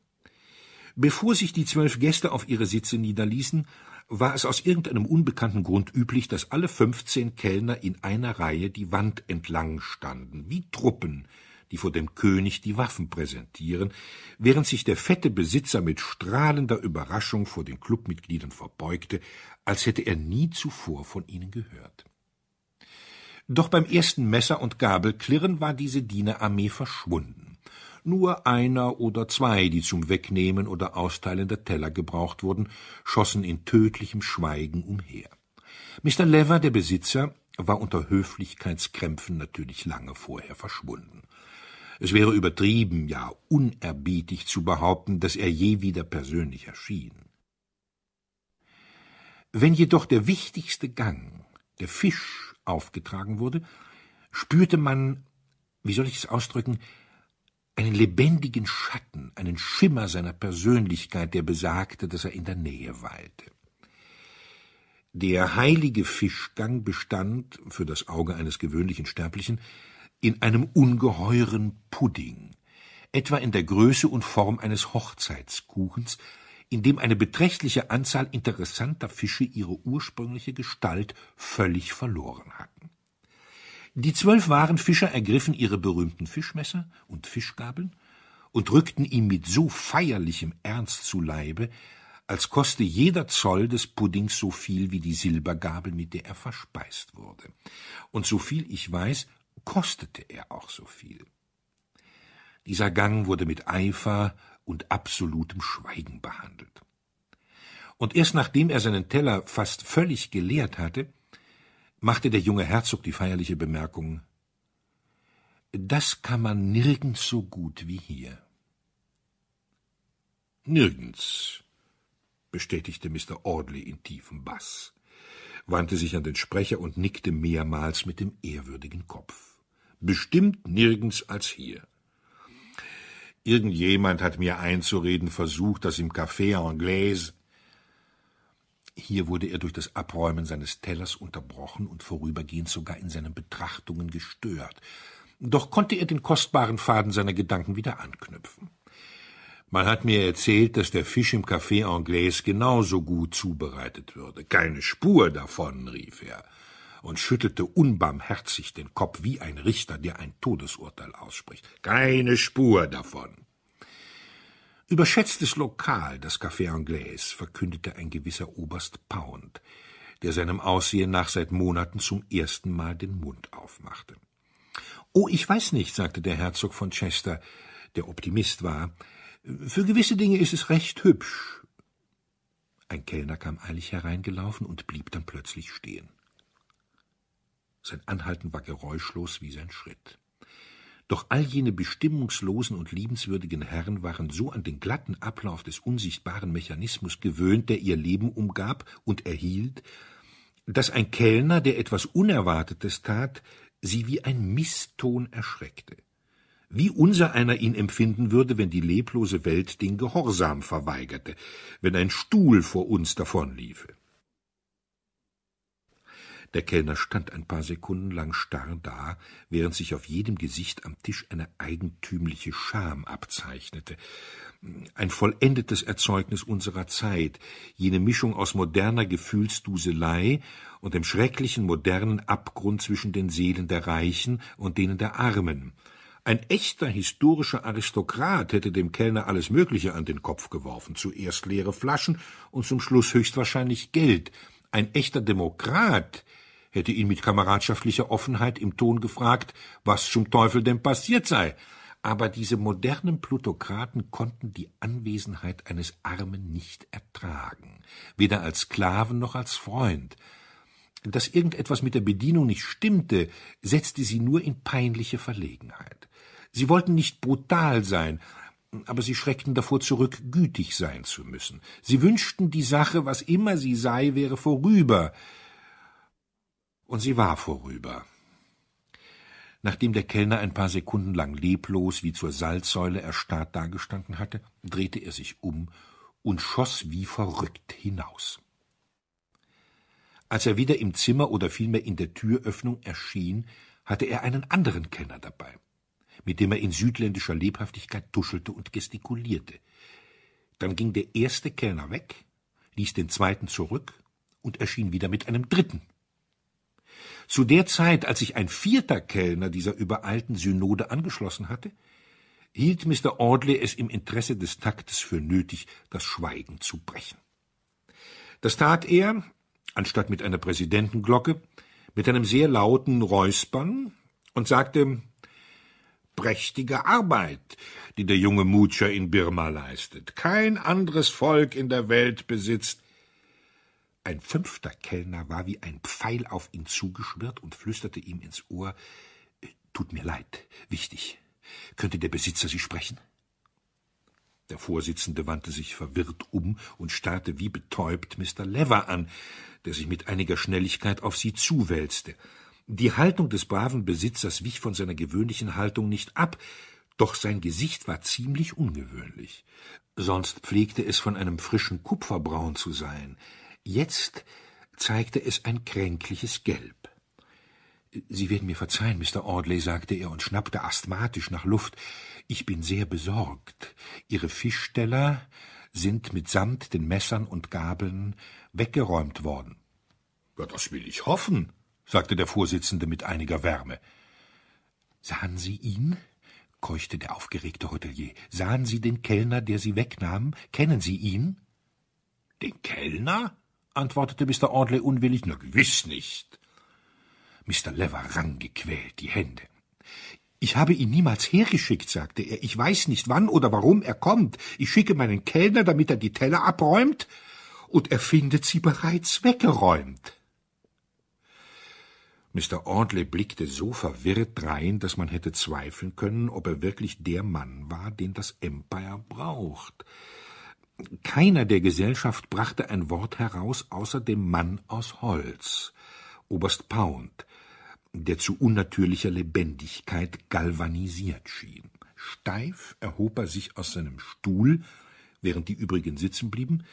Bevor sich die zwölf Gäste auf ihre Sitze niederließen, war es aus irgendeinem unbekannten Grund üblich, dass alle fünfzehn Kellner in einer Reihe die Wand entlang standen, wie Truppen, die vor dem König die Waffen präsentieren, während sich der fette Besitzer mit strahlender Überraschung vor den Clubmitgliedern verbeugte, als hätte er nie zuvor von ihnen gehört. Doch beim ersten Messer- und Gabelklirren war diese Dienerarmee verschwunden. Nur einer oder zwei, die zum Wegnehmen oder Austeilen der Teller gebraucht wurden, schossen in tödlichem Schweigen umher. Mr. Lever, der Besitzer, war unter Höflichkeitskrämpfen natürlich lange vorher verschwunden. Es wäre übertrieben, ja unerbietig zu behaupten, dass er je wieder persönlich erschien. Wenn jedoch der wichtigste Gang, der Fisch, aufgetragen wurde, spürte man, wie soll ich es ausdrücken, einen lebendigen Schatten, einen Schimmer seiner Persönlichkeit, der besagte, dass er in der Nähe weilte. Der heilige Fischgang bestand, für das Auge eines gewöhnlichen Sterblichen, in einem ungeheuren Pudding, etwa in der Größe und Form eines Hochzeitskuchens, in dem eine beträchtliche Anzahl interessanter Fische ihre ursprüngliche Gestalt völlig verloren hatten. Die zwölf Warenfischer ergriffen ihre berühmten Fischmesser und Fischgabeln und rückten ihm mit so feierlichem Ernst zu Leibe, als koste jeder Zoll des Puddings so viel wie die Silbergabel, mit der er verspeist wurde. Und so viel ich weiß, kostete er auch so viel. Dieser Gang wurde mit Eifer und absolutem Schweigen behandelt. Und erst nachdem er seinen Teller fast völlig geleert hatte, machte der junge Herzog die feierliche Bemerkung Das kann man nirgends so gut wie hier. Nirgends, bestätigte Mr. Audley in tiefem Bass, wandte sich an den Sprecher und nickte mehrmals mit dem ehrwürdigen Kopf. Bestimmt nirgends als hier. Irgendjemand hat mir einzureden versucht, dass im Café Anglaise hier wurde er durch das Abräumen seines Tellers unterbrochen und vorübergehend sogar in seinen Betrachtungen gestört. Doch konnte er den kostbaren Faden seiner Gedanken wieder anknüpfen. Man hat mir erzählt, dass der Fisch im Café Anglais genauso gut zubereitet würde. Keine Spur davon, rief er und schüttelte unbarmherzig den Kopf wie ein Richter, der ein Todesurteil ausspricht. Keine Spur davon. Überschätztes Lokal, das Café Anglais, verkündete ein gewisser Oberst Pound, der seinem Aussehen nach seit Monaten zum ersten Mal den Mund aufmachte. Oh, ich weiß nicht, sagte der Herzog von Chester, der Optimist war. Für gewisse Dinge ist es recht hübsch. Ein Kellner kam eilig hereingelaufen und blieb dann plötzlich stehen. Sein Anhalten war geräuschlos wie sein Schritt. Doch all jene bestimmungslosen und liebenswürdigen Herren waren so an den glatten Ablauf des unsichtbaren Mechanismus gewöhnt, der ihr Leben umgab und erhielt, dass ein Kellner, der etwas Unerwartetes tat, sie wie ein Misston erschreckte. Wie unser einer ihn empfinden würde, wenn die leblose Welt den Gehorsam verweigerte, wenn ein Stuhl vor uns davonliefe. Der Kellner stand ein paar Sekunden lang starr da, während sich auf jedem Gesicht am Tisch eine eigentümliche Scham abzeichnete. Ein vollendetes Erzeugnis unserer Zeit, jene Mischung aus moderner Gefühlsduselei und dem schrecklichen modernen Abgrund zwischen den Seelen der Reichen und denen der Armen. Ein echter historischer Aristokrat hätte dem Kellner alles Mögliche an den Kopf geworfen, zuerst leere Flaschen und zum Schluss höchstwahrscheinlich Geld. Ein echter Demokrat hätte ihn mit kameradschaftlicher Offenheit im Ton gefragt, was zum Teufel denn passiert sei. Aber diese modernen Plutokraten konnten die Anwesenheit eines Armen nicht ertragen, weder als Sklaven noch als Freund. Dass irgendetwas mit der Bedienung nicht stimmte, setzte sie nur in peinliche Verlegenheit. Sie wollten nicht brutal sein, aber sie schreckten davor zurück, gütig sein zu müssen. Sie wünschten, die Sache, was immer sie sei, wäre vorüber und sie war vorüber. Nachdem der Kellner ein paar Sekunden lang leblos wie zur Salzsäule erstarrt dagestanden hatte, drehte er sich um und schoss wie verrückt hinaus. Als er wieder im Zimmer oder vielmehr in der Türöffnung erschien, hatte er einen anderen Kellner dabei, mit dem er in südländischer Lebhaftigkeit tuschelte und gestikulierte. Dann ging der erste Kellner weg, ließ den zweiten zurück und erschien wieder mit einem dritten. Zu der Zeit, als sich ein vierter Kellner dieser übereilten Synode angeschlossen hatte, hielt Mr. Audley es im Interesse des Taktes für nötig, das Schweigen zu brechen. Das tat er, anstatt mit einer Präsidentenglocke, mit einem sehr lauten Räuspern und sagte Prächtige Arbeit, die der junge Mutscher in Birma leistet. Kein anderes Volk in der Welt besitzt ein fünfter Kellner war wie ein Pfeil auf ihn zugeschwirrt und flüsterte ihm ins Ohr äh, Tut mir leid, wichtig. Könnte der Besitzer Sie sprechen? Der Vorsitzende wandte sich verwirrt um und starrte wie betäubt Mr. Lever an, der sich mit einiger Schnelligkeit auf sie zuwälzte. Die Haltung des braven Besitzers wich von seiner gewöhnlichen Haltung nicht ab, doch sein Gesicht war ziemlich ungewöhnlich. Sonst pflegte es von einem frischen Kupferbraun zu sein. Jetzt zeigte es ein kränkliches Gelb. Sie werden mir verzeihen, Mr. Audley, sagte er und schnappte asthmatisch nach Luft. Ich bin sehr besorgt. Ihre Fischsteller sind mitsamt den Messern und Gabeln weggeräumt worden. Ja, das will ich hoffen, sagte der Vorsitzende mit einiger Wärme. Sahen Sie ihn? keuchte der aufgeregte Hotelier. Sahen Sie den Kellner, der Sie wegnahm? Kennen Sie ihn? Den Kellner? antwortete Mr. Audley unwillig. Na gewiss nicht. Mr. Lever rang gequält die Hände. Ich habe ihn niemals hergeschickt, sagte er. Ich weiß nicht, wann oder warum er kommt. Ich schicke meinen Kellner, damit er die Teller abräumt, und er findet sie bereits weggeräumt. Mr. Audley blickte so verwirrt drein, dass man hätte zweifeln können, ob er wirklich der Mann war, den das Empire braucht. Keiner der Gesellschaft brachte ein Wort heraus, außer dem Mann aus Holz, Oberst Pound, der zu unnatürlicher Lebendigkeit galvanisiert schien. Steif erhob er sich aus seinem Stuhl, während die übrigen sitzen blieben,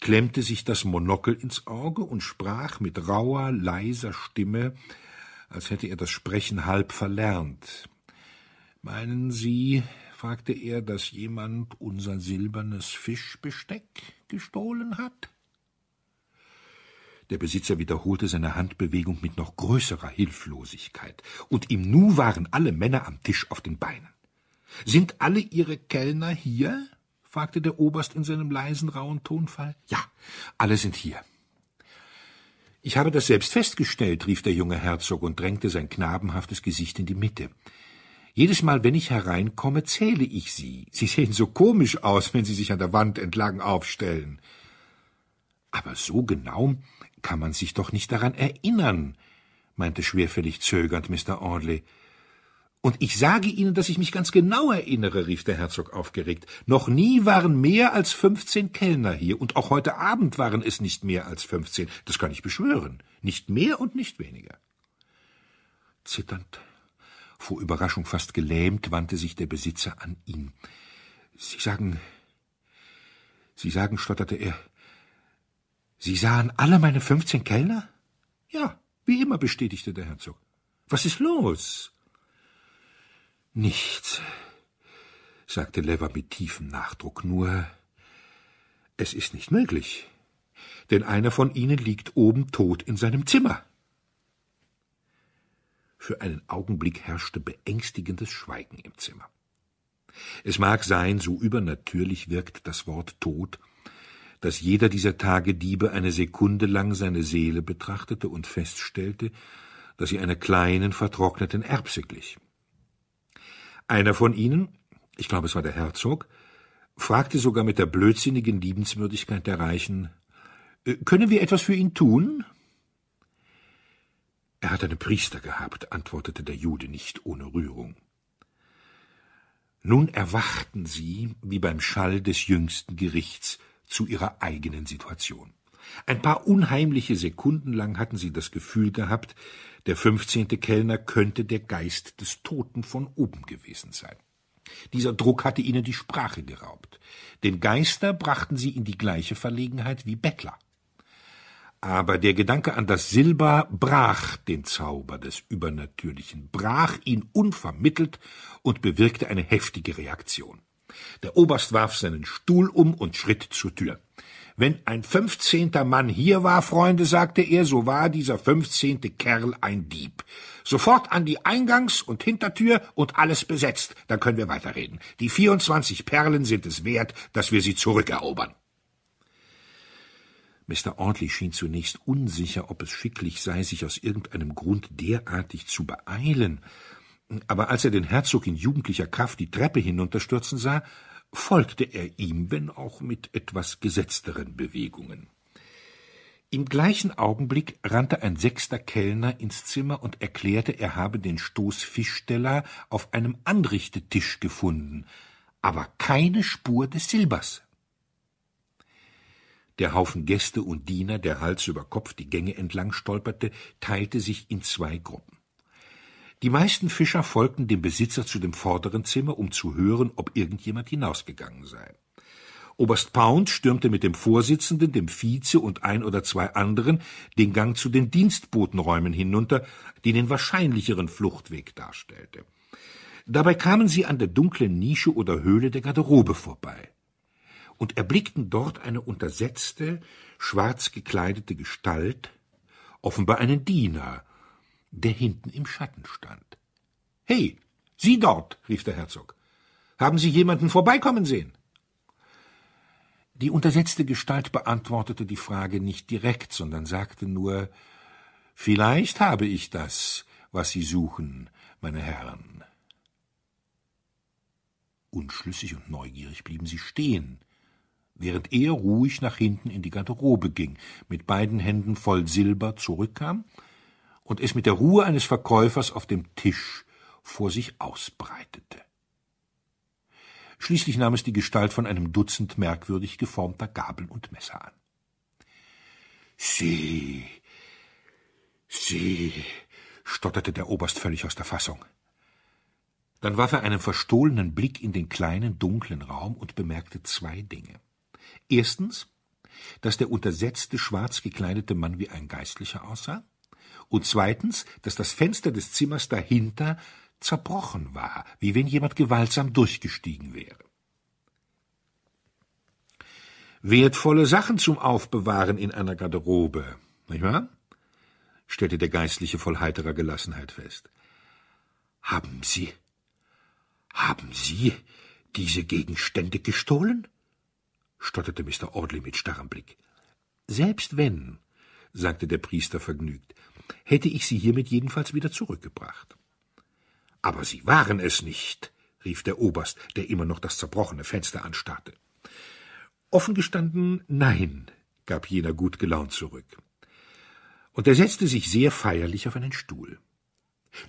klemmte sich das Monokel ins Auge und sprach mit rauer, leiser Stimme, als hätte er das Sprechen halb verlernt. Meinen Sie, fragte er, dass jemand unser silbernes Fischbesteck gestohlen hat? Der Besitzer wiederholte seine Handbewegung mit noch größerer Hilflosigkeit, und im Nu waren alle Männer am Tisch auf den Beinen. Sind alle Ihre Kellner hier? fragte der Oberst in seinem leisen, rauen Tonfall. Ja, alle sind hier. Ich habe das selbst festgestellt, rief der junge Herzog und drängte sein knabenhaftes Gesicht in die Mitte. Jedes Mal, wenn ich hereinkomme, zähle ich sie. Sie sehen so komisch aus, wenn sie sich an der Wand entlang aufstellen. Aber so genau kann man sich doch nicht daran erinnern, meinte schwerfällig zögernd Mr. Audley. Und ich sage Ihnen, dass ich mich ganz genau erinnere, rief der Herzog aufgeregt. Noch nie waren mehr als fünfzehn Kellner hier, und auch heute Abend waren es nicht mehr als fünfzehn. Das kann ich beschwören. Nicht mehr und nicht weniger. Zitternd vor Überraschung fast gelähmt wandte sich der Besitzer an ihn. Sie sagen, Sie sagen, stotterte er, Sie sahen alle meine fünfzehn Kellner? Ja, wie immer, bestätigte der Herzog. Was ist los? Nichts, sagte Lever mit tiefem Nachdruck, nur es ist nicht möglich, denn einer von ihnen liegt oben tot in seinem Zimmer. Für einen Augenblick herrschte beängstigendes Schweigen im Zimmer. Es mag sein, so übernatürlich wirkt das Wort Tod, dass jeder dieser Tagediebe eine Sekunde lang seine Seele betrachtete und feststellte, dass sie einer kleinen, vertrockneten Erbse glich. Einer von ihnen, ich glaube es war der Herzog, fragte sogar mit der blödsinnigen Liebenswürdigkeit der Reichen äh, Können wir etwas für ihn tun? Er hat einen Priester gehabt, antwortete der Jude nicht ohne Rührung. Nun erwachten sie, wie beim Schall des jüngsten Gerichts, zu ihrer eigenen Situation. Ein paar unheimliche Sekunden lang hatten sie das Gefühl gehabt, der fünfzehnte Kellner könnte der Geist des Toten von oben gewesen sein. Dieser Druck hatte ihnen die Sprache geraubt. Den Geister brachten sie in die gleiche Verlegenheit wie Bettler aber der Gedanke an das Silber brach den Zauber des Übernatürlichen, brach ihn unvermittelt und bewirkte eine heftige Reaktion. Der Oberst warf seinen Stuhl um und schritt zur Tür. Wenn ein fünfzehnter Mann hier war, Freunde, sagte er, so war dieser fünfzehnte Kerl ein Dieb. Sofort an die Eingangs- und Hintertür und alles besetzt, dann können wir weiterreden. Die vierundzwanzig Perlen sind es wert, dass wir sie zurückerobern. Mr. Audley schien zunächst unsicher, ob es schicklich sei, sich aus irgendeinem Grund derartig zu beeilen, aber als er den Herzog in jugendlicher Kraft die Treppe hinunterstürzen sah, folgte er ihm, wenn auch mit etwas gesetzteren Bewegungen. Im gleichen Augenblick rannte ein sechster Kellner ins Zimmer und erklärte, er habe den Stoß Fischsteller auf einem Anrichtetisch gefunden, aber keine Spur des Silbers der Haufen Gäste und Diener, der Hals über Kopf die Gänge entlang stolperte, teilte sich in zwei Gruppen. Die meisten Fischer folgten dem Besitzer zu dem vorderen Zimmer, um zu hören, ob irgendjemand hinausgegangen sei. Oberst Pound stürmte mit dem Vorsitzenden, dem Vize und ein oder zwei anderen den Gang zu den Dienstbotenräumen hinunter, die den wahrscheinlicheren Fluchtweg darstellte. Dabei kamen sie an der dunklen Nische oder Höhle der Garderobe vorbei und erblickten dort eine untersetzte, schwarz gekleidete Gestalt, offenbar einen Diener, der hinten im Schatten stand. Hey, Sie dort, rief der Herzog. Haben Sie jemanden vorbeikommen sehen? Die untersetzte Gestalt beantwortete die Frage nicht direkt, sondern sagte nur Vielleicht habe ich das, was Sie suchen, meine Herren. Unschlüssig und neugierig blieben sie stehen, während er ruhig nach hinten in die Garderobe ging, mit beiden Händen voll Silber zurückkam und es mit der Ruhe eines Verkäufers auf dem Tisch vor sich ausbreitete. Schließlich nahm es die Gestalt von einem Dutzend merkwürdig geformter Gabeln und Messer an. Sie, Sie, stotterte der Oberst völlig aus der Fassung. Dann warf er einen verstohlenen Blick in den kleinen, dunklen Raum und bemerkte zwei Dinge. Erstens, dass der untersetzte, schwarz gekleidete Mann wie ein Geistlicher aussah, und zweitens, dass das Fenster des Zimmers dahinter zerbrochen war, wie wenn jemand gewaltsam durchgestiegen wäre. Wertvolle Sachen zum Aufbewahren in einer Garderobe, nicht wahr? stellte der Geistliche voll heiterer Gelassenheit fest. Haben Sie, haben Sie diese Gegenstände gestohlen? stotterte Mr. Audley mit starrem Blick. Selbst wenn, sagte der Priester vergnügt, hätte ich sie hiermit jedenfalls wieder zurückgebracht. Aber sie waren es nicht, rief der Oberst, der immer noch das zerbrochene Fenster anstarrte. Offen gestanden, nein, gab jener gut gelaunt zurück. Und er setzte sich sehr feierlich auf einen Stuhl.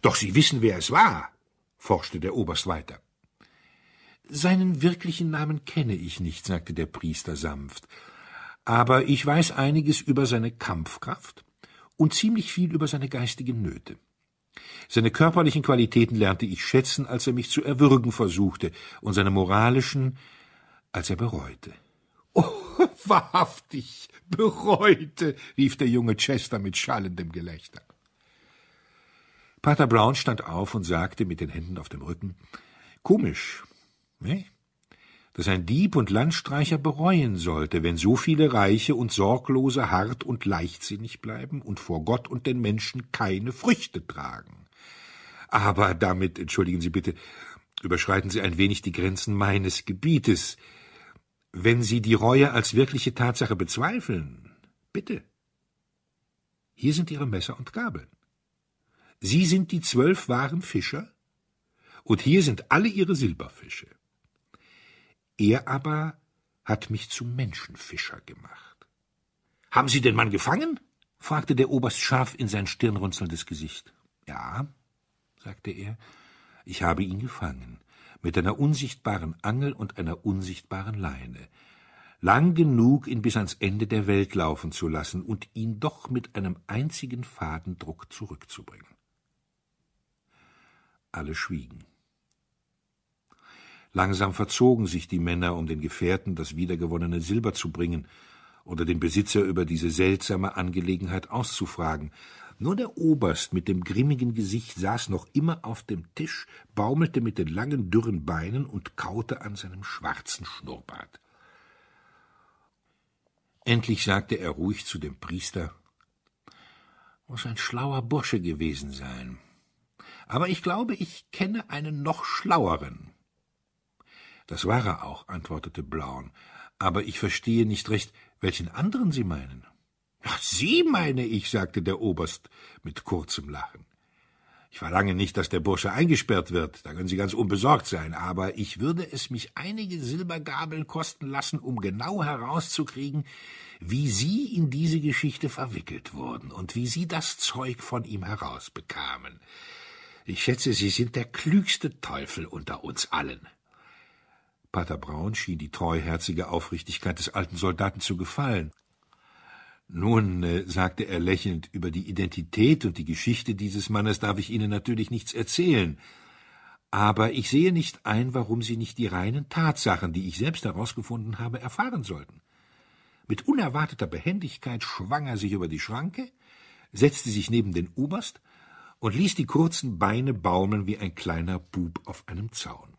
Doch Sie wissen, wer es war, forschte der Oberst weiter. Seinen wirklichen Namen kenne ich nicht, sagte der Priester sanft, aber ich weiß einiges über seine Kampfkraft und ziemlich viel über seine geistigen Nöte. Seine körperlichen Qualitäten lernte ich schätzen, als er mich zu erwürgen versuchte, und seine moralischen, als er bereute. Oh, <laughs> wahrhaftig, bereute, rief der junge Chester mit schallendem Gelächter. Pater Brown stand auf und sagte mit den Händen auf dem Rücken Komisch, nee? Dass ein Dieb und Landstreicher bereuen sollte, wenn so viele Reiche und Sorglose hart und leichtsinnig bleiben und vor Gott und den Menschen keine Früchte tragen. Aber damit, entschuldigen Sie bitte, überschreiten Sie ein wenig die Grenzen meines Gebietes. Wenn Sie die Reue als wirkliche Tatsache bezweifeln, bitte. Hier sind Ihre Messer und Gabeln. Sie sind die zwölf wahren Fischer, und hier sind alle Ihre Silberfische. Er aber hat mich zum Menschenfischer gemacht. Haben Sie den Mann gefangen? fragte der Oberst scharf in sein stirnrunzelndes Gesicht. Ja, sagte er, ich habe ihn gefangen, mit einer unsichtbaren Angel und einer unsichtbaren Leine, lang genug, ihn bis ans Ende der Welt laufen zu lassen und ihn doch mit einem einzigen Fadendruck zurückzubringen. Alle schwiegen. Langsam verzogen sich die Männer, um den Gefährten das wiedergewonnene Silber zu bringen oder den Besitzer über diese seltsame Angelegenheit auszufragen. Nur der Oberst mit dem grimmigen Gesicht saß noch immer auf dem Tisch, baumelte mit den langen, dürren Beinen und kaute an seinem schwarzen Schnurrbart. Endlich sagte er ruhig zu dem Priester Muss ein schlauer Bursche gewesen sein. Aber ich glaube, ich kenne einen noch schlaueren. Das war er auch, antwortete Brown, aber ich verstehe nicht recht, welchen anderen Sie meinen. Ach, Sie meine ich, sagte der Oberst mit kurzem Lachen. Ich verlange nicht, dass der Bursche eingesperrt wird, da können Sie ganz unbesorgt sein, aber ich würde es mich einige Silbergabeln kosten lassen, um genau herauszukriegen, wie Sie in diese Geschichte verwickelt wurden und wie Sie das Zeug von ihm herausbekamen. Ich schätze, Sie sind der klügste Teufel unter uns allen. Pater Braun schien die treuherzige Aufrichtigkeit des alten Soldaten zu gefallen. Nun, äh, sagte er lächelnd, über die Identität und die Geschichte dieses Mannes darf ich Ihnen natürlich nichts erzählen. Aber ich sehe nicht ein, warum Sie nicht die reinen Tatsachen, die ich selbst herausgefunden habe, erfahren sollten. Mit unerwarteter Behendigkeit schwang er sich über die Schranke, setzte sich neben den Oberst und ließ die kurzen Beine baumeln wie ein kleiner Bub auf einem Zaun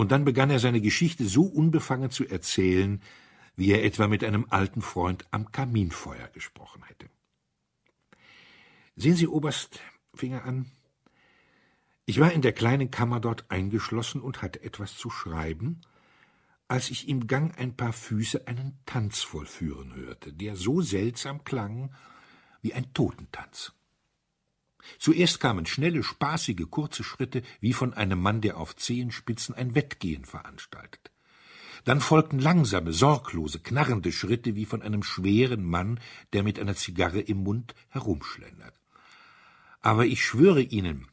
und dann begann er seine Geschichte so unbefangen zu erzählen, wie er etwa mit einem alten Freund am Kaminfeuer gesprochen hätte. Sehen Sie, Oberst, fing er an, ich war in der kleinen Kammer dort eingeschlossen und hatte etwas zu schreiben, als ich im Gang ein paar Füße einen Tanz vollführen hörte, der so seltsam klang wie ein Totentanz. Zuerst kamen schnelle, spaßige, kurze Schritte, wie von einem Mann, der auf Zehenspitzen ein Wettgehen veranstaltet. Dann folgten langsame, sorglose, knarrende Schritte, wie von einem schweren Mann, der mit einer Zigarre im Mund herumschlendert. Aber ich schwöre Ihnen,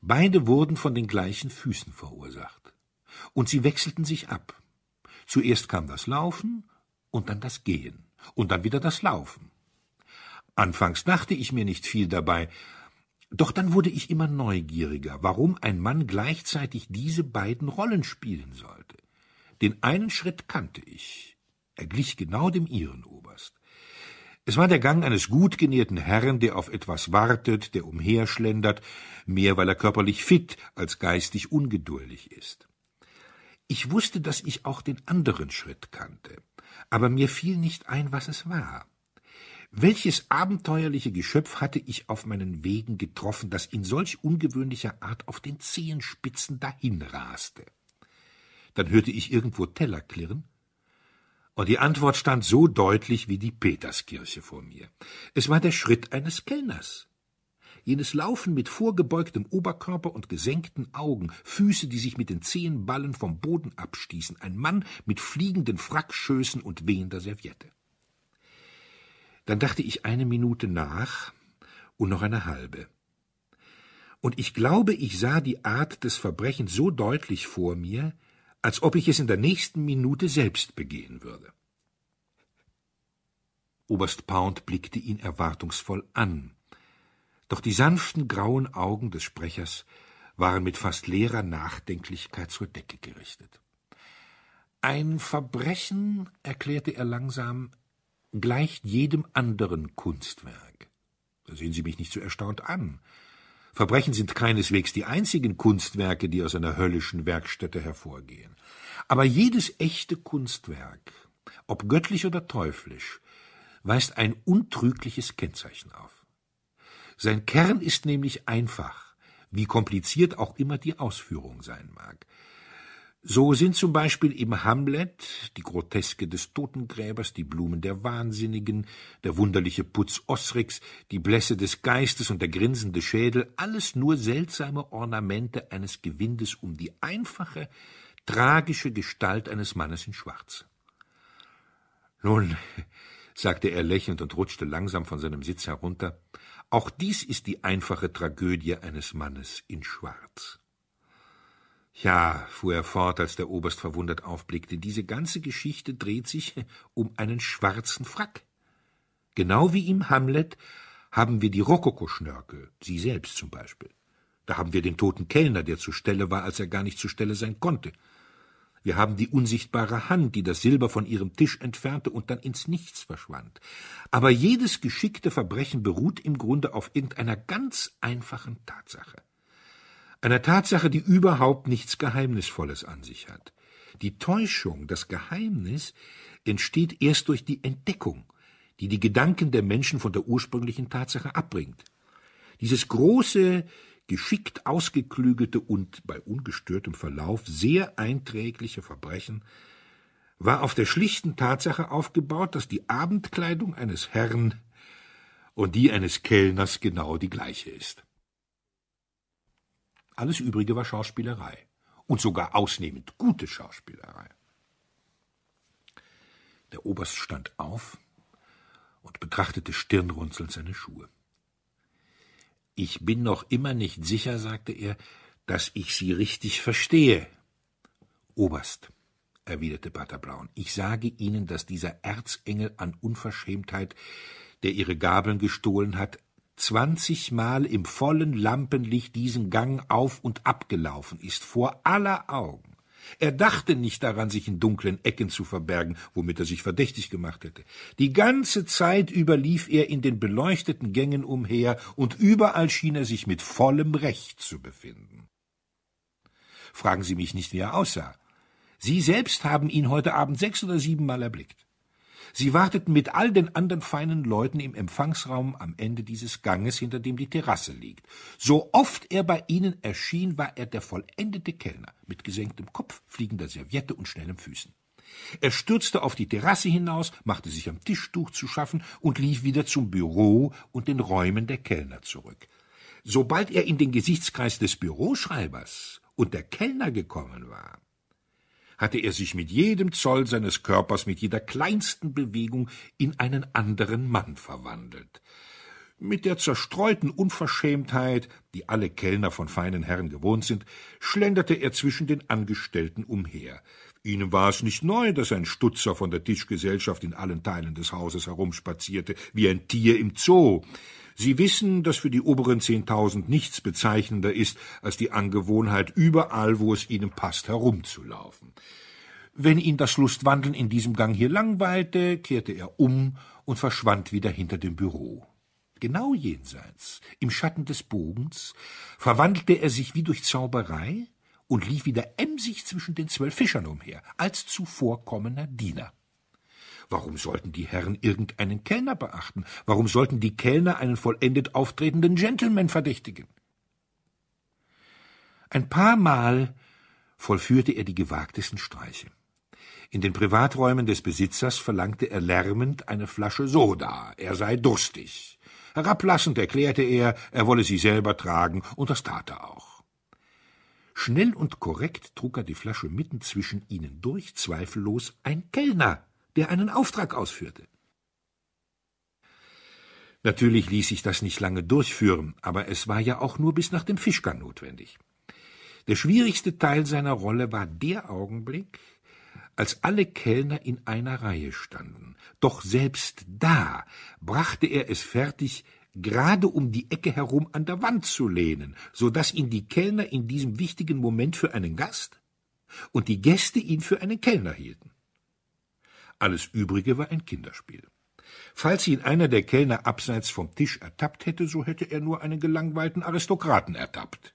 beide wurden von den gleichen Füßen verursacht. Und sie wechselten sich ab. Zuerst kam das Laufen und dann das Gehen und dann wieder das Laufen. Anfangs dachte ich mir nicht viel dabei, doch dann wurde ich immer neugieriger, warum ein Mann gleichzeitig diese beiden Rollen spielen sollte. Den einen Schritt kannte ich. Er glich genau dem ihren, Oberst. Es war der Gang eines gut genährten Herrn, der auf etwas wartet, der umherschlendert, mehr weil er körperlich fit als geistig ungeduldig ist. Ich wusste, dass ich auch den anderen Schritt kannte, aber mir fiel nicht ein, was es war. Welches abenteuerliche Geschöpf hatte ich auf meinen Wegen getroffen, das in solch ungewöhnlicher Art auf den Zehenspitzen dahinraste? Dann hörte ich irgendwo Teller klirren, und die Antwort stand so deutlich wie die Peterskirche vor mir. Es war der Schritt eines Kellners. Jenes Laufen mit vorgebeugtem Oberkörper und gesenkten Augen, Füße, die sich mit den Zehenballen vom Boden abstießen, ein Mann mit fliegenden Frackschößen und wehender Serviette. Dann dachte ich eine Minute nach und noch eine halbe. Und ich glaube, ich sah die Art des Verbrechens so deutlich vor mir, als ob ich es in der nächsten Minute selbst begehen würde. Oberst Pound blickte ihn erwartungsvoll an, doch die sanften grauen Augen des Sprechers waren mit fast leerer Nachdenklichkeit zur Decke gerichtet. Ein Verbrechen, erklärte er langsam, gleicht jedem anderen Kunstwerk. Da sehen Sie mich nicht so erstaunt an. Verbrechen sind keineswegs die einzigen Kunstwerke, die aus einer höllischen Werkstätte hervorgehen. Aber jedes echte Kunstwerk, ob göttlich oder teuflisch, weist ein untrügliches Kennzeichen auf. Sein Kern ist nämlich einfach, wie kompliziert auch immer die Ausführung sein mag. So sind zum Beispiel im Hamlet die Groteske des Totengräbers, die Blumen der Wahnsinnigen, der wunderliche Putz Osriks, die Blässe des Geistes und der grinsende Schädel, alles nur seltsame Ornamente eines Gewindes um die einfache, tragische Gestalt eines Mannes in Schwarz. Nun, <laughs> sagte er lächelnd und rutschte langsam von seinem Sitz herunter, auch dies ist die einfache Tragödie eines Mannes in Schwarz. Ja, fuhr er fort, als der Oberst verwundert aufblickte, diese ganze Geschichte dreht sich <laughs> um einen schwarzen Frack. Genau wie im Hamlet haben wir die Rokokoschnörkel, sie selbst zum Beispiel. Da haben wir den toten Kellner, der zur Stelle war, als er gar nicht zur Stelle sein konnte. Wir haben die unsichtbare Hand, die das Silber von ihrem Tisch entfernte und dann ins Nichts verschwand. Aber jedes geschickte Verbrechen beruht im Grunde auf irgendeiner ganz einfachen Tatsache einer Tatsache, die überhaupt nichts Geheimnisvolles an sich hat. Die Täuschung, das Geheimnis entsteht erst durch die Entdeckung, die die Gedanken der Menschen von der ursprünglichen Tatsache abbringt. Dieses große, geschickt ausgeklügelte und bei ungestörtem Verlauf sehr einträgliche Verbrechen war auf der schlichten Tatsache aufgebaut, dass die Abendkleidung eines Herrn und die eines Kellners genau die gleiche ist. Alles Übrige war Schauspielerei. Und sogar ausnehmend gute Schauspielerei. Der Oberst stand auf und betrachtete stirnrunzelnd seine Schuhe. Ich bin noch immer nicht sicher, sagte er, dass ich Sie richtig verstehe. Oberst, erwiderte Pater Braun, ich sage Ihnen, dass dieser Erzengel an Unverschämtheit, der Ihre Gabeln gestohlen hat, zwanzigmal im vollen Lampenlicht diesen Gang auf und abgelaufen ist, vor aller Augen. Er dachte nicht daran, sich in dunklen Ecken zu verbergen, womit er sich verdächtig gemacht hätte. Die ganze Zeit über lief er in den beleuchteten Gängen umher, und überall schien er sich mit vollem Recht zu befinden. Fragen Sie mich nicht, wie er aussah. Sie selbst haben ihn heute Abend sechs oder siebenmal erblickt. Sie warteten mit all den anderen feinen Leuten im Empfangsraum am Ende dieses Ganges, hinter dem die Terrasse liegt. So oft er bei ihnen erschien, war er der vollendete Kellner, mit gesenktem Kopf, fliegender Serviette und schnellen Füßen. Er stürzte auf die Terrasse hinaus, machte sich am Tischtuch zu schaffen und lief wieder zum Büro und den Räumen der Kellner zurück. Sobald er in den Gesichtskreis des Büroschreibers und der Kellner gekommen war, hatte er sich mit jedem Zoll seines Körpers, mit jeder kleinsten Bewegung in einen anderen Mann verwandelt. Mit der zerstreuten Unverschämtheit, die alle Kellner von feinen Herren gewohnt sind, schlenderte er zwischen den Angestellten umher. Ihnen war es nicht neu, dass ein Stutzer von der Tischgesellschaft in allen Teilen des Hauses herumspazierte, wie ein Tier im Zoo. Sie wissen, dass für die oberen Zehntausend nichts bezeichnender ist, als die Angewohnheit, überall, wo es Ihnen passt, herumzulaufen. Wenn ihn das Lustwandeln in diesem Gang hier langweilte, kehrte er um und verschwand wieder hinter dem Büro. Genau jenseits, im Schatten des Bogens, verwandelte er sich wie durch Zauberei und lief wieder emsig zwischen den zwölf Fischern umher, als zuvorkommender Diener. Warum sollten die Herren irgendeinen Kellner beachten? Warum sollten die Kellner einen vollendet auftretenden Gentleman verdächtigen? Ein paar Mal vollführte er die gewagtesten Streiche. In den Privaträumen des Besitzers verlangte er lärmend eine Flasche Soda, er sei durstig. Herablassend erklärte er, er wolle sie selber tragen, und das tat er auch. Schnell und korrekt trug er die Flasche mitten zwischen ihnen durch, zweifellos ein Kellner der einen Auftrag ausführte. Natürlich ließ sich das nicht lange durchführen, aber es war ja auch nur bis nach dem Fischgang notwendig. Der schwierigste Teil seiner Rolle war der Augenblick, als alle Kellner in einer Reihe standen. Doch selbst da brachte er es fertig, gerade um die Ecke herum an der Wand zu lehnen, so dass ihn die Kellner in diesem wichtigen Moment für einen Gast und die Gäste ihn für einen Kellner hielten. Alles Übrige war ein Kinderspiel. Falls ihn einer der Kellner abseits vom Tisch ertappt hätte, so hätte er nur einen gelangweilten Aristokraten ertappt.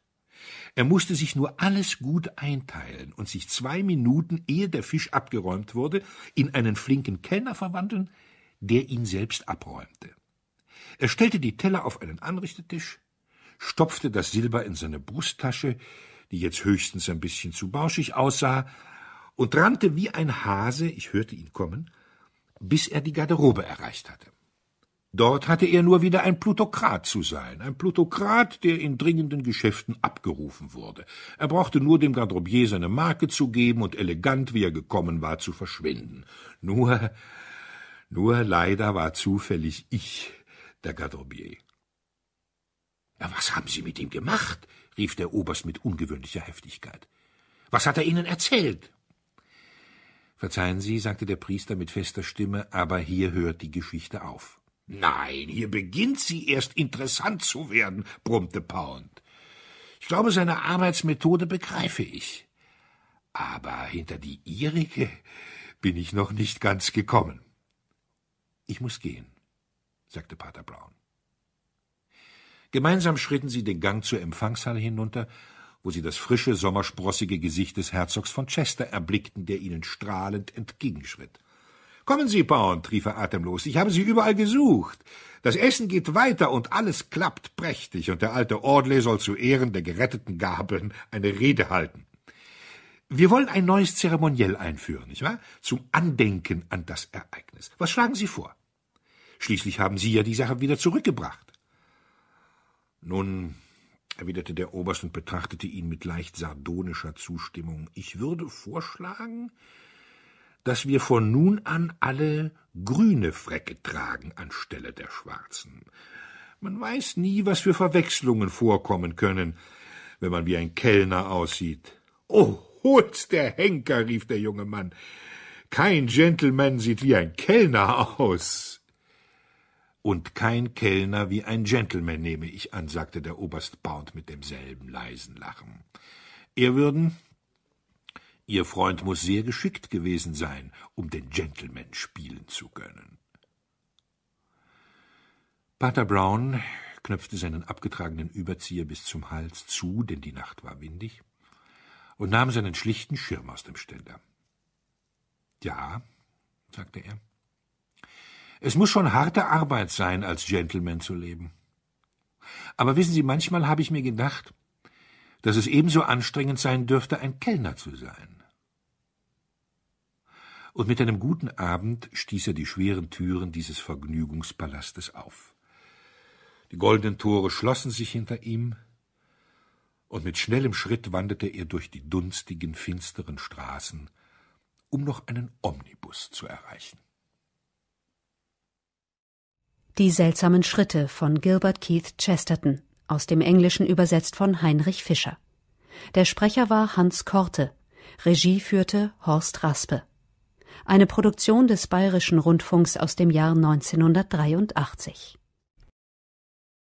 Er musste sich nur alles gut einteilen und sich zwei Minuten, ehe der Fisch abgeräumt wurde, in einen flinken Kellner verwandeln, der ihn selbst abräumte. Er stellte die Teller auf einen Anrichtetisch, stopfte das Silber in seine Brusttasche, die jetzt höchstens ein bisschen zu bauschig aussah, und rannte wie ein Hase, ich hörte ihn kommen, bis er die Garderobe erreicht hatte. Dort hatte er nur wieder ein Plutokrat zu sein, ein Plutokrat, der in dringenden Geschäften abgerufen wurde. Er brauchte nur dem Garderobier seine Marke zu geben und elegant, wie er gekommen war, zu verschwinden. Nur, nur leider war zufällig ich der Garderobier. Ja, was haben Sie mit ihm gemacht? rief der Oberst mit ungewöhnlicher Heftigkeit. Was hat er Ihnen erzählt? Verzeihen Sie, sagte der Priester mit fester Stimme, aber hier hört die Geschichte auf. Nein, hier beginnt sie erst interessant zu werden, brummte Pound. Ich glaube, seine Arbeitsmethode begreife ich. Aber hinter die ihrige bin ich noch nicht ganz gekommen. Ich muss gehen, sagte Pater Brown. Gemeinsam schritten sie den Gang zur Empfangshalle hinunter wo sie das frische, sommersprossige Gesicht des Herzogs von Chester erblickten, der ihnen strahlend entgegenschritt. Kommen Sie, Pound, rief er atemlos, ich habe Sie überall gesucht. Das Essen geht weiter und alles klappt prächtig, und der alte Audley soll zu Ehren der geretteten Gabeln eine Rede halten. Wir wollen ein neues Zeremoniell einführen, nicht wahr? Zum Andenken an das Ereignis. Was schlagen Sie vor? Schließlich haben Sie ja die Sache wieder zurückgebracht. Nun, erwiderte der Oberst und betrachtete ihn mit leicht sardonischer Zustimmung. Ich würde vorschlagen, dass wir von nun an alle grüne Fräcke tragen anstelle der schwarzen. Man weiß nie, was für Verwechslungen vorkommen können, wenn man wie ein Kellner aussieht. Oh, hol's der Henker, rief der junge Mann. Kein Gentleman sieht wie ein Kellner aus. Und kein Kellner wie ein Gentleman, nehme ich an, sagte der Oberst Pound mit demselben leisen Lachen. Ehrwürden, Ihr Freund muß sehr geschickt gewesen sein, um den Gentleman spielen zu können. Pater Brown knöpfte seinen abgetragenen Überzieher bis zum Hals zu, denn die Nacht war windig, und nahm seinen schlichten Schirm aus dem Ständer. Ja, sagte er. Es muss schon harte Arbeit sein, als Gentleman zu leben. Aber wissen Sie, manchmal habe ich mir gedacht, dass es ebenso anstrengend sein dürfte, ein Kellner zu sein. Und mit einem guten Abend stieß er die schweren Türen dieses Vergnügungspalastes auf. Die goldenen Tore schlossen sich hinter ihm, und mit schnellem Schritt wanderte er durch die dunstigen, finsteren Straßen, um noch einen Omnibus zu erreichen. Die seltsamen Schritte von Gilbert Keith Chesterton, aus dem Englischen übersetzt von Heinrich Fischer. Der Sprecher war Hans Korte, Regie führte Horst Raspe. Eine Produktion des Bayerischen Rundfunks aus dem Jahr 1983.